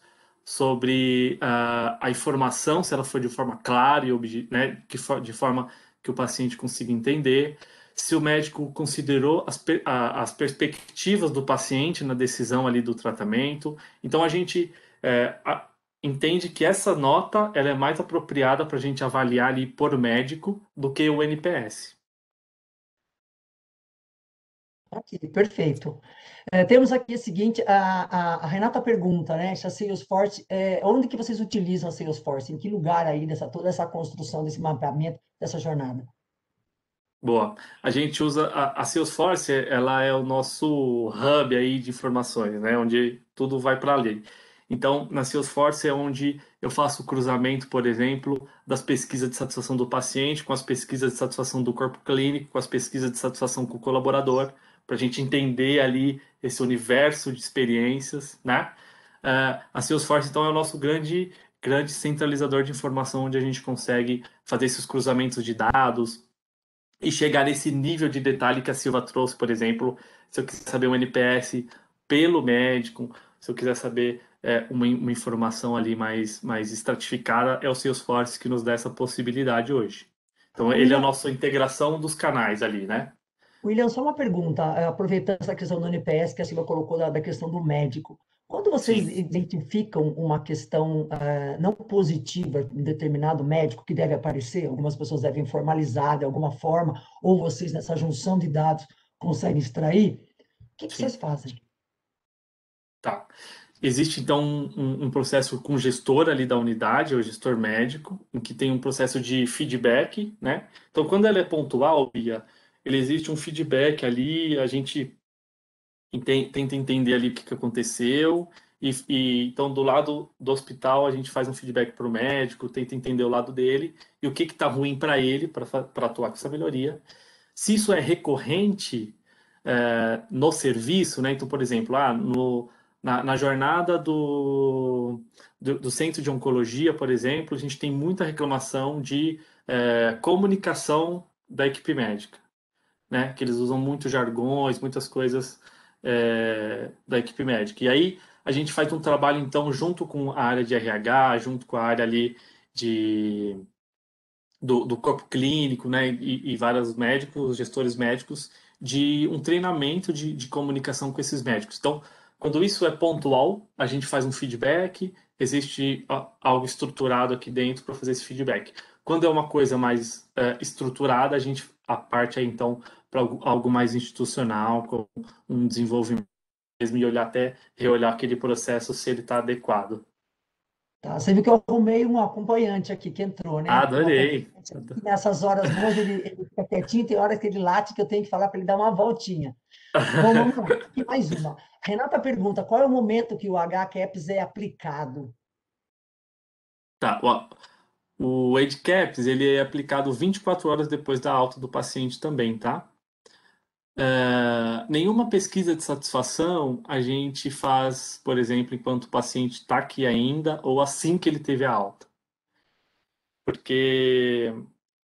sobre uh, a informação, se ela foi de forma clara e né, for, de forma que o paciente consiga entender, se o médico considerou as, a, as perspectivas do paciente na decisão ali do tratamento. Então a gente é, a, entende que essa nota ela é mais apropriada para a gente avaliar ali por médico do que o NPS. Aqui, perfeito. É, temos aqui o seguinte, a, a, a, Renata pergunta, né, se a Salesforce, é, onde que vocês utilizam a Salesforce? Em que lugar aí dessa toda essa construção, desse mapeamento, dessa jornada? Boa. A gente usa a, a Salesforce, ela é o nosso hub aí de informações, né, onde tudo vai para ali. Então, na Salesforce é onde eu faço o cruzamento, por exemplo, das pesquisas de satisfação do paciente com as pesquisas de satisfação do corpo clínico, com as pesquisas de satisfação com o colaborador para a gente entender ali esse universo de experiências, né? Uh, a Salesforce, então, é o nosso grande, grande centralizador de informação, onde a gente consegue fazer esses cruzamentos de dados e chegar nesse nível de detalhe que a Silva trouxe, por exemplo, se eu quiser saber um NPS pelo médico, se eu quiser saber é, uma, uma, informação ali mais, mais estratificada, é o Salesforce que nos dá essa possibilidade hoje. Então, ele é a uhum. nossa integração dos canais ali, né? William, só uma pergunta, eh, aproveitando essa questão do NPS que a Silva colocou da, da questão do médico. Quando vocês Sim. identificam uma questão uh, não positiva em determinado médico que deve aparecer, algumas pessoas devem formalizar de alguma forma, ou vocês nessa junção de dados conseguem extrair, o que, que vocês fazem? Tá. Existe, então, um, um, processo com o gestor ali da unidade, o gestor médico, em que tem um processo de feedback, né? Então, quando ela é pontual, Bia, ele existe um feedback ali, a gente tenta entender ali o que, que aconteceu. E, e, então do lado do hospital a gente faz um feedback para o médico, tenta entender o lado dele e o que está ruim para ele para atuar com essa melhoria. Se isso é recorrente é, no serviço, né? Então, por exemplo, ah, no, na, na, jornada do, do, do, centro de oncologia, por exemplo, a gente tem muita reclamação de é, comunicação da equipe médica né? Que eles usam muitos jargões, muitas coisas é, da equipe médica. E aí a gente faz um trabalho, então, junto com a área de RH, junto com a área ali de, do, do corpo clínico, né? E, e vários médicos, gestores médicos, de um treinamento de, de comunicação com esses médicos. Então, quando isso é pontual, a gente faz um feedback, existe algo estruturado aqui dentro para fazer esse feedback. Quando é uma coisa mais é, estruturada, a gente a parte aí, é, então para algo mais institucional, com um desenvolvimento mesmo, e olhar até reolhar aquele processo se ele está adequado. Tá, você viu que eu arrumei um acompanhante aqui que entrou, né? Adorei. Nessas horas boas ele, ele fica quietinho, tem horas que ele late que eu tenho que falar para ele dar uma voltinha. [laughs] Bom, vamos lá. Aqui mais uma. Renata pergunta: qual é o momento que o HCAPS é aplicado? Tá, o, o AidCaps ele é aplicado 24 horas depois da alta do paciente também, tá? Ah, nenhuma pesquisa de satisfação a gente faz, por exemplo, enquanto o paciente está aqui ainda ou assim que ele teve a alta. Porque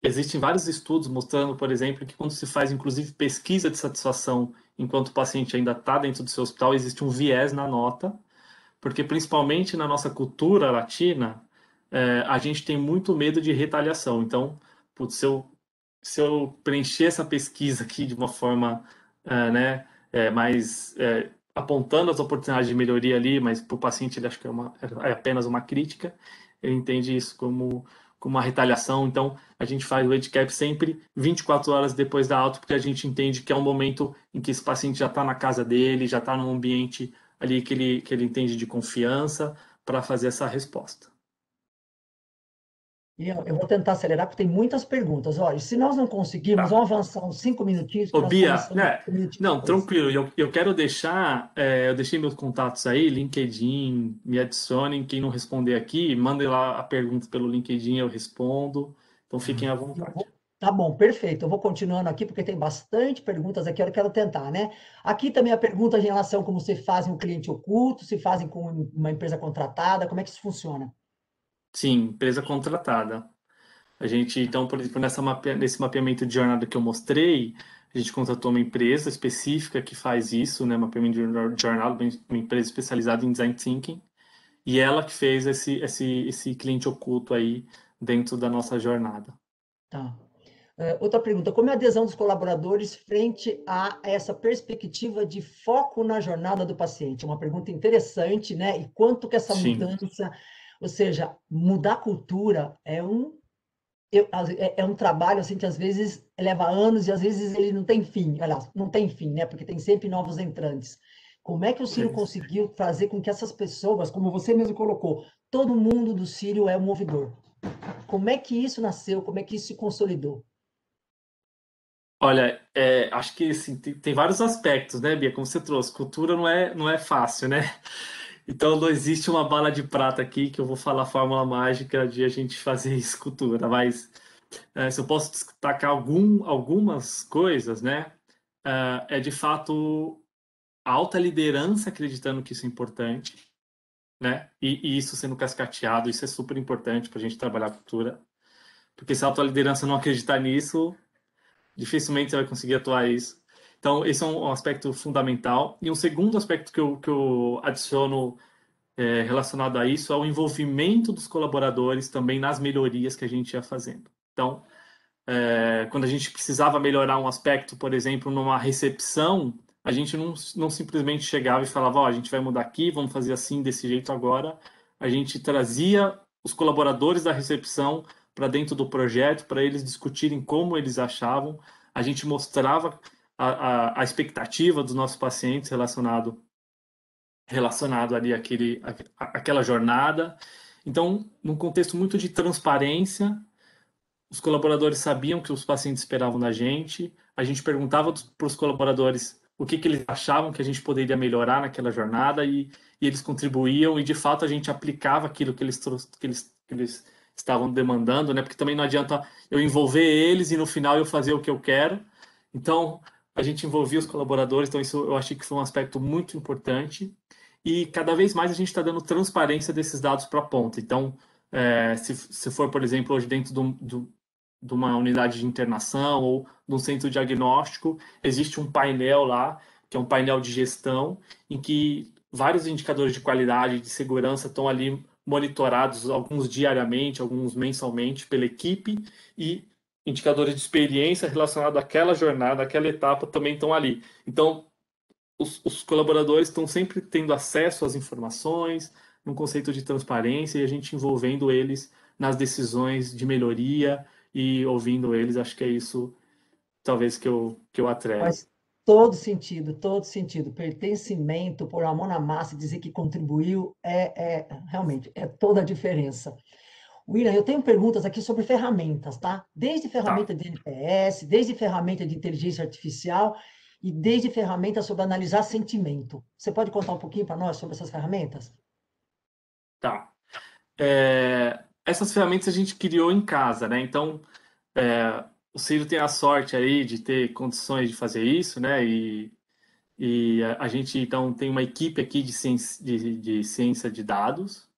existem vários estudos mostrando, por exemplo, que quando se faz, inclusive, pesquisa de satisfação enquanto o paciente ainda está dentro do seu hospital, existe um viés na nota, porque principalmente na nossa cultura latina, é, a gente tem muito medo de retaliação. Então, putz, se eu se eu preencher essa pesquisa aqui de uma forma uh, né, é, mais é, apontando as oportunidades de melhoria ali, mas para o paciente ele acha que é, uma, é, apenas uma crítica, ele entende isso como, como uma retaliação. Então, a gente faz o handicap sempre 24 horas depois da alta, porque a gente entende que é um momento em que esse paciente já está na casa dele, já está num ambiente ali que ele, que ele entende de confiança para fazer essa resposta. Eu vou tentar acelerar, porque tem muitas perguntas. Olha, se nós não conseguirmos, tá. vamos avançar uns cinco minutinhos. Ô, Bia, né? não, tranquilo. Eu, eu quero deixar, é, eu deixei meus contatos aí, LinkedIn, me adicionem. Quem não responder aqui, mandem lá a pergunta pelo LinkedIn, eu respondo. Então fiquem à vontade. Vou, tá bom, perfeito. Eu vou continuando aqui, porque tem bastante perguntas aqui, eu quero tentar, né? Aqui também a pergunta em relação a como se fazem um cliente oculto, se fazem com uma empresa contratada, como é que isso funciona? Sim, empresa contratada. A gente, então, por exemplo, nessa nesse mapeamento de jornada que eu mostrei, a gente contratou uma empresa específica que faz isso, né, mapeamento de jornada, uma empresa especializada em design thinking, e ela que fez esse, esse, esse cliente oculto aí dentro da nossa jornada. Tá. É, outra pergunta, como é a adesão dos colaboradores frente a essa perspectiva de foco na jornada do paciente? É uma pergunta interessante, né? E quanto que essa Sim. mudança ou seja, mudar cultura é um eu, é, é, um trabalho assim que às vezes leva anos e às vezes ele não tem fim. Aliás, não tem fim, né? Porque tem sempre novos entrantes. Como é que o Ciro conseguiu fazer com que essas pessoas, como você mesmo colocou, todo mundo do Ciro é um movedor? Como é que isso nasceu? Como é que isso se consolidou? Olha, é, acho que assim, tem, tem vários aspectos, né, Bia? Como você trouxe, cultura não é, não é fácil, né? Então não existe uma bala de prata aqui que eu vou falar a fórmula mágica de a gente fazer escultura, [laughs] mas é, se eu posso destacar algum, algumas coisas, né? Eh, é de fato a alta liderança acreditando que isso é importante, né? E, e isso sendo cascateado, isso é super importante para a gente trabalhar a cultura, porque se a alta liderança não acreditar nisso, dificilmente você vai conseguir atuar isso. Então, esse é um aspecto fundamental. E um segundo aspecto que eu, que eu adiciono é, relacionado a isso é o envolvimento dos colaboradores também nas melhorias que a gente ia fazendo. Então, é, quando a gente precisava melhorar um aspecto, por exemplo, numa recepção, a gente não, não simplesmente chegava e falava, ó, oh, a gente vai mudar aqui, vamos fazer assim, desse jeito agora. A gente trazia os colaboradores da recepção para dentro do projeto, para eles discutirem como eles achavam. A gente mostrava a, a, expectativa dos nossos pacientes relacionado relacionado ali aquele aquela àquela jornada. Então, num contexto muito de transparência, os colaboradores sabiam que os pacientes esperavam da gente, a gente perguntava para os colaboradores o que, que, eles achavam que a gente poderia melhorar naquela jornada e, e eles contribuíam e, de fato, a gente aplicava aquilo que eles, que eles, que eles estavam demandando, né? Porque também não adianta eu envolver eles e, no final, eu fazer o que eu quero. Então, a gente envolvia os colaboradores, então isso eu achei que foi um aspecto muito importante. E cada vez mais a gente está dando transparência desses dados para a ponta. Então, é, se, se for, por exemplo, hoje dentro do, do, de uma unidade de internação ou de um centro diagnóstico, existe um painel lá, que é um painel de gestão, em que vários indicadores de qualidade, de segurança estão ali monitorados, alguns diariamente, alguns mensalmente pela equipe, e indicadores de experiência relacionados àquela jornada, àquela etapa também estão ali. Então, os, os colaboradores estão sempre tendo acesso às informações, num conceito de transparência e a gente envolvendo eles nas decisões de melhoria e ouvindo eles. Acho que é isso, talvez, que eu, que eu atrevo. Mas todo sentido, todo sentido. Pertencimento, por a mão na massa, dizer que contribuiu, é, é realmente, é toda a diferença. William, eu tenho perguntas aqui sobre ferramentas, tá? Desde tá. ferramenta de NPS, desde ferramenta de inteligência artificial e desde ferramentas sobre analisar sentimento. Você pode contar um pouquinho para nós sobre essas ferramentas? Tá. É, essas ferramentas a gente criou em casa, né? Então, é, o Ciro tem a sorte aí de ter condições de fazer isso, né? E, e a, gente, então, tem uma equipe aqui de ciência de, de ciência de dados,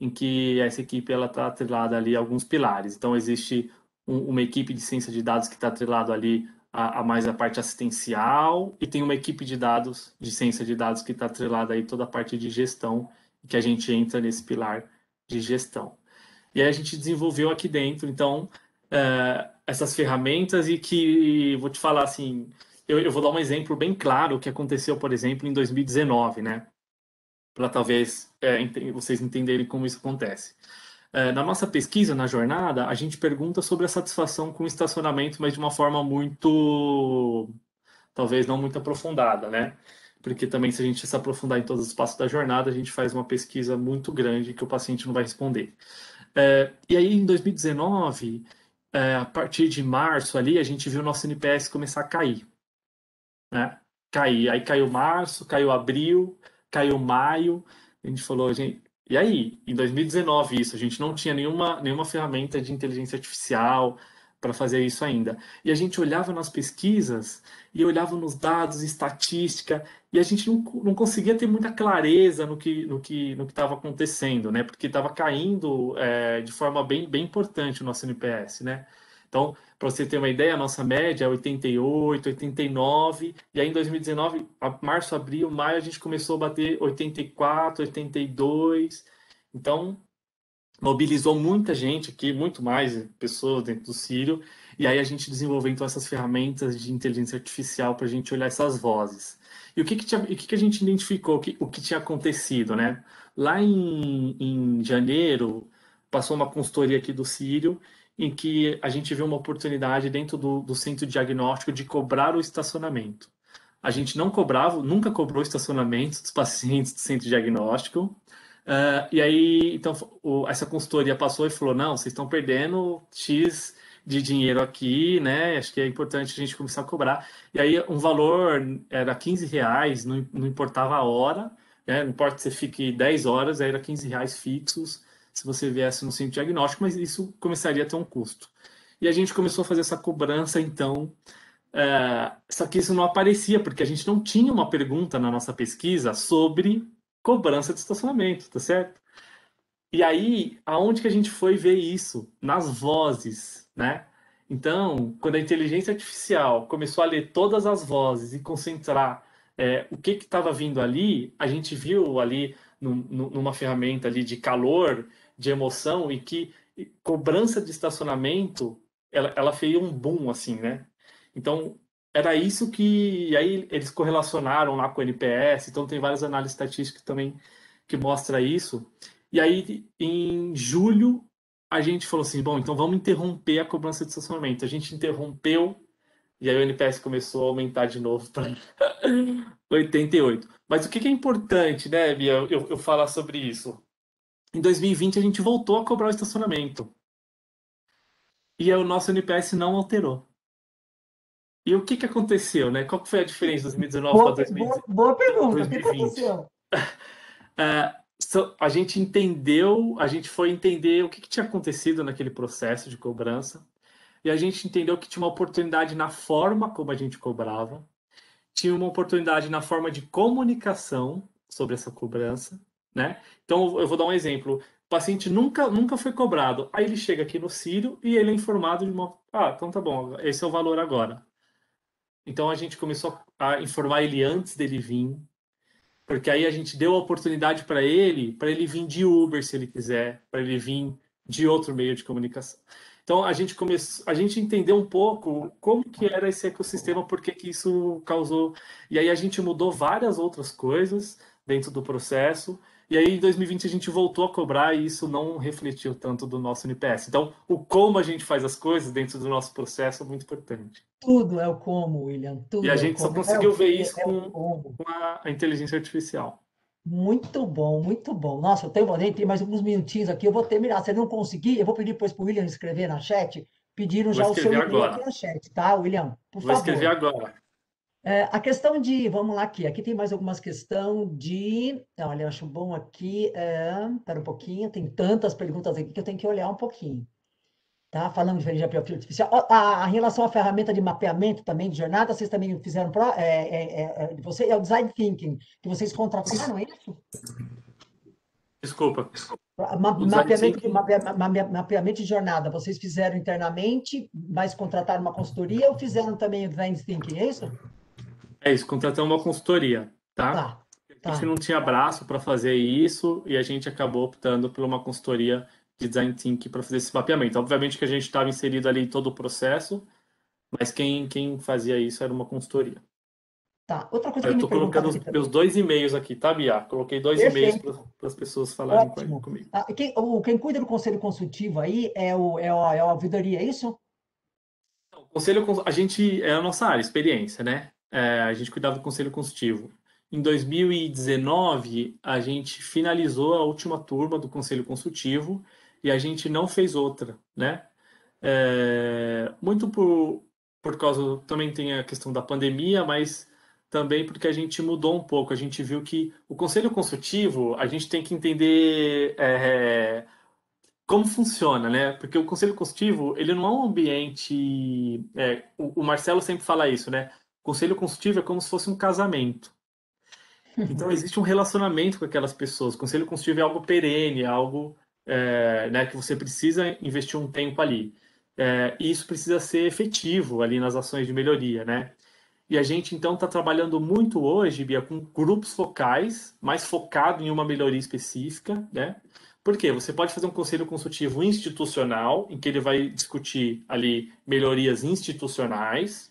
em que essa equipe ela está atrelada ali a alguns pilares. Então, existe um, uma equipe de ciência de dados que está atrelada ali a, a, mais a parte assistencial e tem uma equipe de dados, de ciência de dados, que está atrelada aí toda a parte de gestão, que a gente entra nesse pilar de gestão. E aí a gente desenvolveu aqui dentro, então, é, essas ferramentas e que, vou te falar assim, eu, eu vou dar um exemplo bem claro que aconteceu, por exemplo, em 2019, né? para talvez é, ent vocês entenderem como isso acontece. É, na nossa pesquisa, na jornada, a gente pergunta sobre a satisfação com o estacionamento, mas de uma forma muito, talvez não muito aprofundada, né? Porque também se a gente se aprofundar em todos os passos da jornada, a gente faz uma pesquisa muito grande que o paciente não vai responder. É, e aí, em 2019, é, a partir de março ali, a gente viu o nosso NPS começar a cair, né? Cair, aí caiu março, caiu abril, caiu maio, a gente falou, a gente, e aí, em 2019 isso, a gente não tinha nenhuma, nenhuma ferramenta de inteligência artificial para fazer isso ainda. E a gente olhava nas pesquisas e olhava nos dados, estatística, e a gente não, não conseguia ter muita clareza no que no que no que estava acontecendo, né? Porque estava caindo é, de forma bem, bem importante o nosso NPS, né? Então, para você ter uma ideia, a nossa média é 88, 89, e aí em 2019, março, abril, maio, a gente começou a bater 84, 82. Então, mobilizou muita gente aqui, muito mais pessoas dentro do Círio, e aí a gente desenvolveu então essas ferramentas de inteligência artificial para a gente olhar essas vozes. E o que, que, tinha, que, que a gente identificou, o que, o que tinha acontecido, né? Lá em, em janeiro, passou uma consultoria aqui do Círio em que a gente vê uma oportunidade dentro do, do centro diagnóstico de cobrar o estacionamento. A gente não cobrava, nunca cobrou estacionamento dos pacientes do centro diagnóstico. Uh, e aí, então, o, essa consultoria passou e falou: não, vocês estão perdendo X de dinheiro aqui, né? Acho que é importante a gente começar a cobrar. E aí, um valor era 15 reais, não, não importava a hora, né? Não importa se você fique 10 horas, era 15 reais fixos se você viesse no centro diagnóstico, mas isso começaria a ter um custo. E a gente começou a fazer essa cobrança, então, é, só que isso não aparecia, porque a gente não tinha uma pergunta na nossa pesquisa sobre cobrança de estacionamento, tá certo? E aí, aonde que a gente foi ver isso? Nas vozes, né? Então, quando a inteligência artificial começou a ler todas as vozes e concentrar é, o que estava vindo ali, a gente viu ali num, numa ferramenta ali de calor de emoção e que cobrança de estacionamento, ela, ela fez um boom, assim, né? Então, era isso que... E aí eles correlacionaram lá com o NPS, então tem várias análises estatísticas também que mostra isso. E aí, em julho, a gente falou assim, bom, então vamos interromper a cobrança de estacionamento. A gente interrompeu e aí o NPS começou a aumentar de novo para 88. [laughs] Mas o que, é importante, né, Bia, eu, eu falar sobre isso? Em 2020, a gente voltou a cobrar o estacionamento. E o nosso NPS não alterou. E o que, que aconteceu, né? Qual foi a diferença de 2019 para 2020? Boa, boa pergunta. 2020? O que, que aconteceu? uh, [laughs] so, a gente entendeu, a gente foi entender o que, que, tinha acontecido naquele processo de cobrança. E a gente entendeu que tinha uma oportunidade na forma como a gente cobrava, tinha uma oportunidade na forma de comunicação sobre essa cobrança né? Então, eu vou dar um exemplo. O paciente nunca, nunca foi cobrado. Aí ele chega aqui no Círio e ele é informado de uma. Ah, então tá bom, esse é o valor agora. Então a gente começou a informar ele antes dele vir, porque aí a gente deu a oportunidade para ele, para ele vir de Uber se ele quiser, para ele vir de outro meio de comunicação. Então a gente começou, a gente entendeu um pouco como que era esse ecossistema, por que que isso causou, e aí a gente mudou várias outras coisas dentro do processo e aí, em 2020, a gente voltou a cobrar e isso não refletiu tanto do nosso NPS. Então, o como a gente faz as coisas dentro do nosso processo é muito importante. Tudo é o como, William. Tudo e a é gente é só conseguiu é ver que, isso é com, com a, inteligência artificial. Muito bom, muito bom. Nossa, eu tenho, eu tenho mais alguns minutinhos aqui, eu vou terminar. Se eu não conseguir, eu vou pedir depois para o William escrever na chat. Pediram já o seu e na chat, tá, William? Por vou favor. escrever agora. É, a questão de, vamos lá aqui, aqui tem mais algumas questões de, olha, acho bom aqui, é, um pouquinho, tem tantas perguntas aqui que eu tenho que olhar um pouquinho. Tá? Falando de perfil artificial, a, a, em relação à ferramenta de mapeamento também, de jornada, vocês também fizeram, pro, é, é, é, é você, é o design thinking, que vocês contrataram, é isso? Desculpa. Ma mapeamento, de, mapeamento, de jornada, vocês fizeram internamente, mas contrataram uma consultoria ou fizeram também o design thinking, é isso? É isso, contratamos uma consultoria, tá? tá. A tá. gente tá. não tinha braço para fazer isso e a gente acabou optando por uma consultoria de design thinking para fazer esse mapeamento. Obviamente que a gente estava inserido ali em todo o processo, mas quem, quem fazia isso era uma consultoria. Tá, outra coisa Eu estou colocando os, meus dois e-mails aqui, tá, Bia? Coloquei dois e-mails para as pessoas falarem Ótimo. comigo. Ah, quem, o, quem cuida do conselho consultivo aí é, o, é, a, é a ouvidoria, é isso? conselho, a gente, é a nossa área, experiência, né? é, a gente cuidava do Conselho Consultivo. Em 2019, a gente finalizou a última turma do Conselho Consultivo e a gente não fez outra, né? É, muito por, por causa, também tem a questão da pandemia, mas também porque a gente mudou um pouco. A gente viu que o Conselho Consultivo, a gente tem que entender é, como funciona, né? Porque o Conselho Consultivo, ele não é um ambiente... É, o, o Marcelo sempre fala isso, né? conselho consultivo é como se fosse um casamento. Então existe um relacionamento com aquelas pessoas. O conselho consultivo é algo perene, é algo é, né, que você precisa investir um tempo ali. É, e isso precisa ser efetivo ali nas ações de melhoria, né? E a gente então está trabalhando muito hoje, Bia, com grupos focais, mais focado em uma melhoria específica, né? Porque você pode fazer um conselho consultivo institucional, em que ele vai discutir ali melhorias institucionais,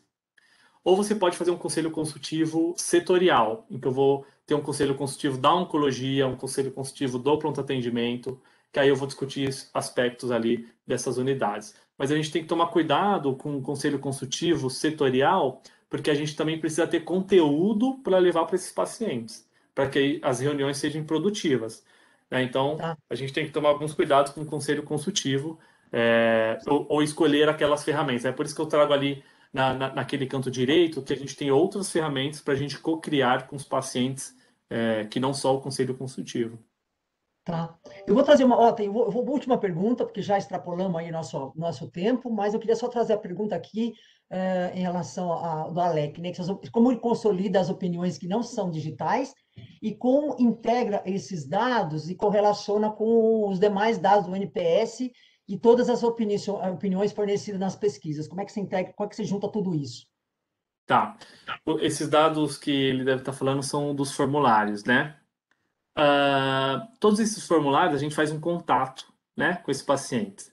ou você pode fazer um conselho consultivo setorial, em que eu vou ter um conselho consultivo da oncologia, um conselho consultivo do pronto atendimento, que aí eu vou discutir aspectos ali dessas unidades. Mas a gente tem que tomar cuidado com o conselho consultivo setorial, porque a gente também precisa ter conteúdo para levar para esses pacientes, para que as reuniões sejam produtivas. Né? Então, tá. a gente tem que tomar alguns cuidados com o conselho consultivo é, ou, ou, escolher aquelas ferramentas. É por isso que eu trago ali na, na, naquele canto direito, que a gente tem outras ferramentas para a gente co-criar com os pacientes é, que não só o conselho consultivo. Tá. Eu vou trazer uma. Ó, tem, vou, vou, última pergunta, porque já extrapolamos aí nosso, nosso tempo, mas eu queria só trazer a pergunta aqui é, em relação ao do Alec, né? Como ele consolida as opiniões que não são digitais e como integra esses dados e correlaciona com os demais dados do NPS e todas as opiniões, fornecidas nas pesquisas? Como é que você integra, como é que você junta tudo isso? Tá. Esses dados que ele deve estar falando são dos formulários, né? Uh, todos esses formulários a gente faz um contato, né, com esse paciente.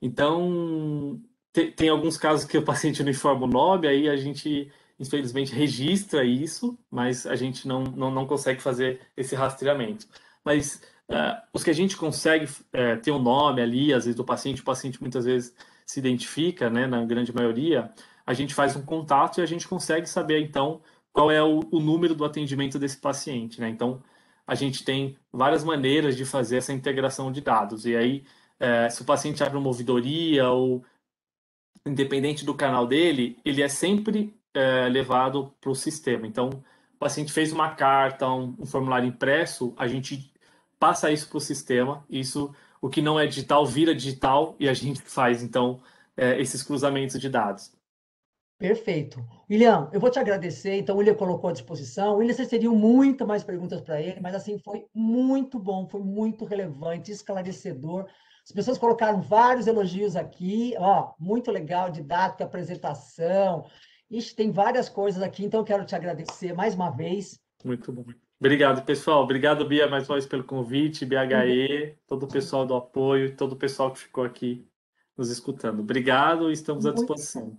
Então, te, tem alguns casos que o paciente não informa o nome, aí a gente, infelizmente, registra isso, mas a gente não, não, não consegue fazer esse rastreamento. Mas é, os que a gente consegue é, ter o um nome ali, às vezes, do paciente, o paciente muitas vezes se identifica, né, na grande maioria, a gente faz um contato e a gente consegue saber, então, qual é o, o número do atendimento desse paciente, né? Então, a gente tem várias maneiras de fazer essa integração de dados. E aí, é, se o paciente abre uma ouvidoria ou independente do canal dele, ele é sempre é, levado para o sistema. Então, o paciente fez uma carta, um, um, formulário impresso, a gente passa isso para o sistema, isso, o que não é digital vira digital e a gente faz então é, esses cruzamentos de dados. Perfeito. William, eu vou te agradecer. Então, o William colocou à disposição. William, vocês teriam muito mais perguntas para ele, mas assim, foi muito bom, foi muito relevante, esclarecedor. As pessoas colocaram vários elogios aqui, ó, muito legal, didática, apresentação. Ixi, tem várias coisas aqui, então eu quero te agradecer mais uma vez. Muito bom. Obrigado, pessoal. Obrigado, Bia, mais uma vez pelo convite, BHE, todo o pessoal do apoio, todo o pessoal que ficou aqui nos escutando. Obrigado e estamos à disposição.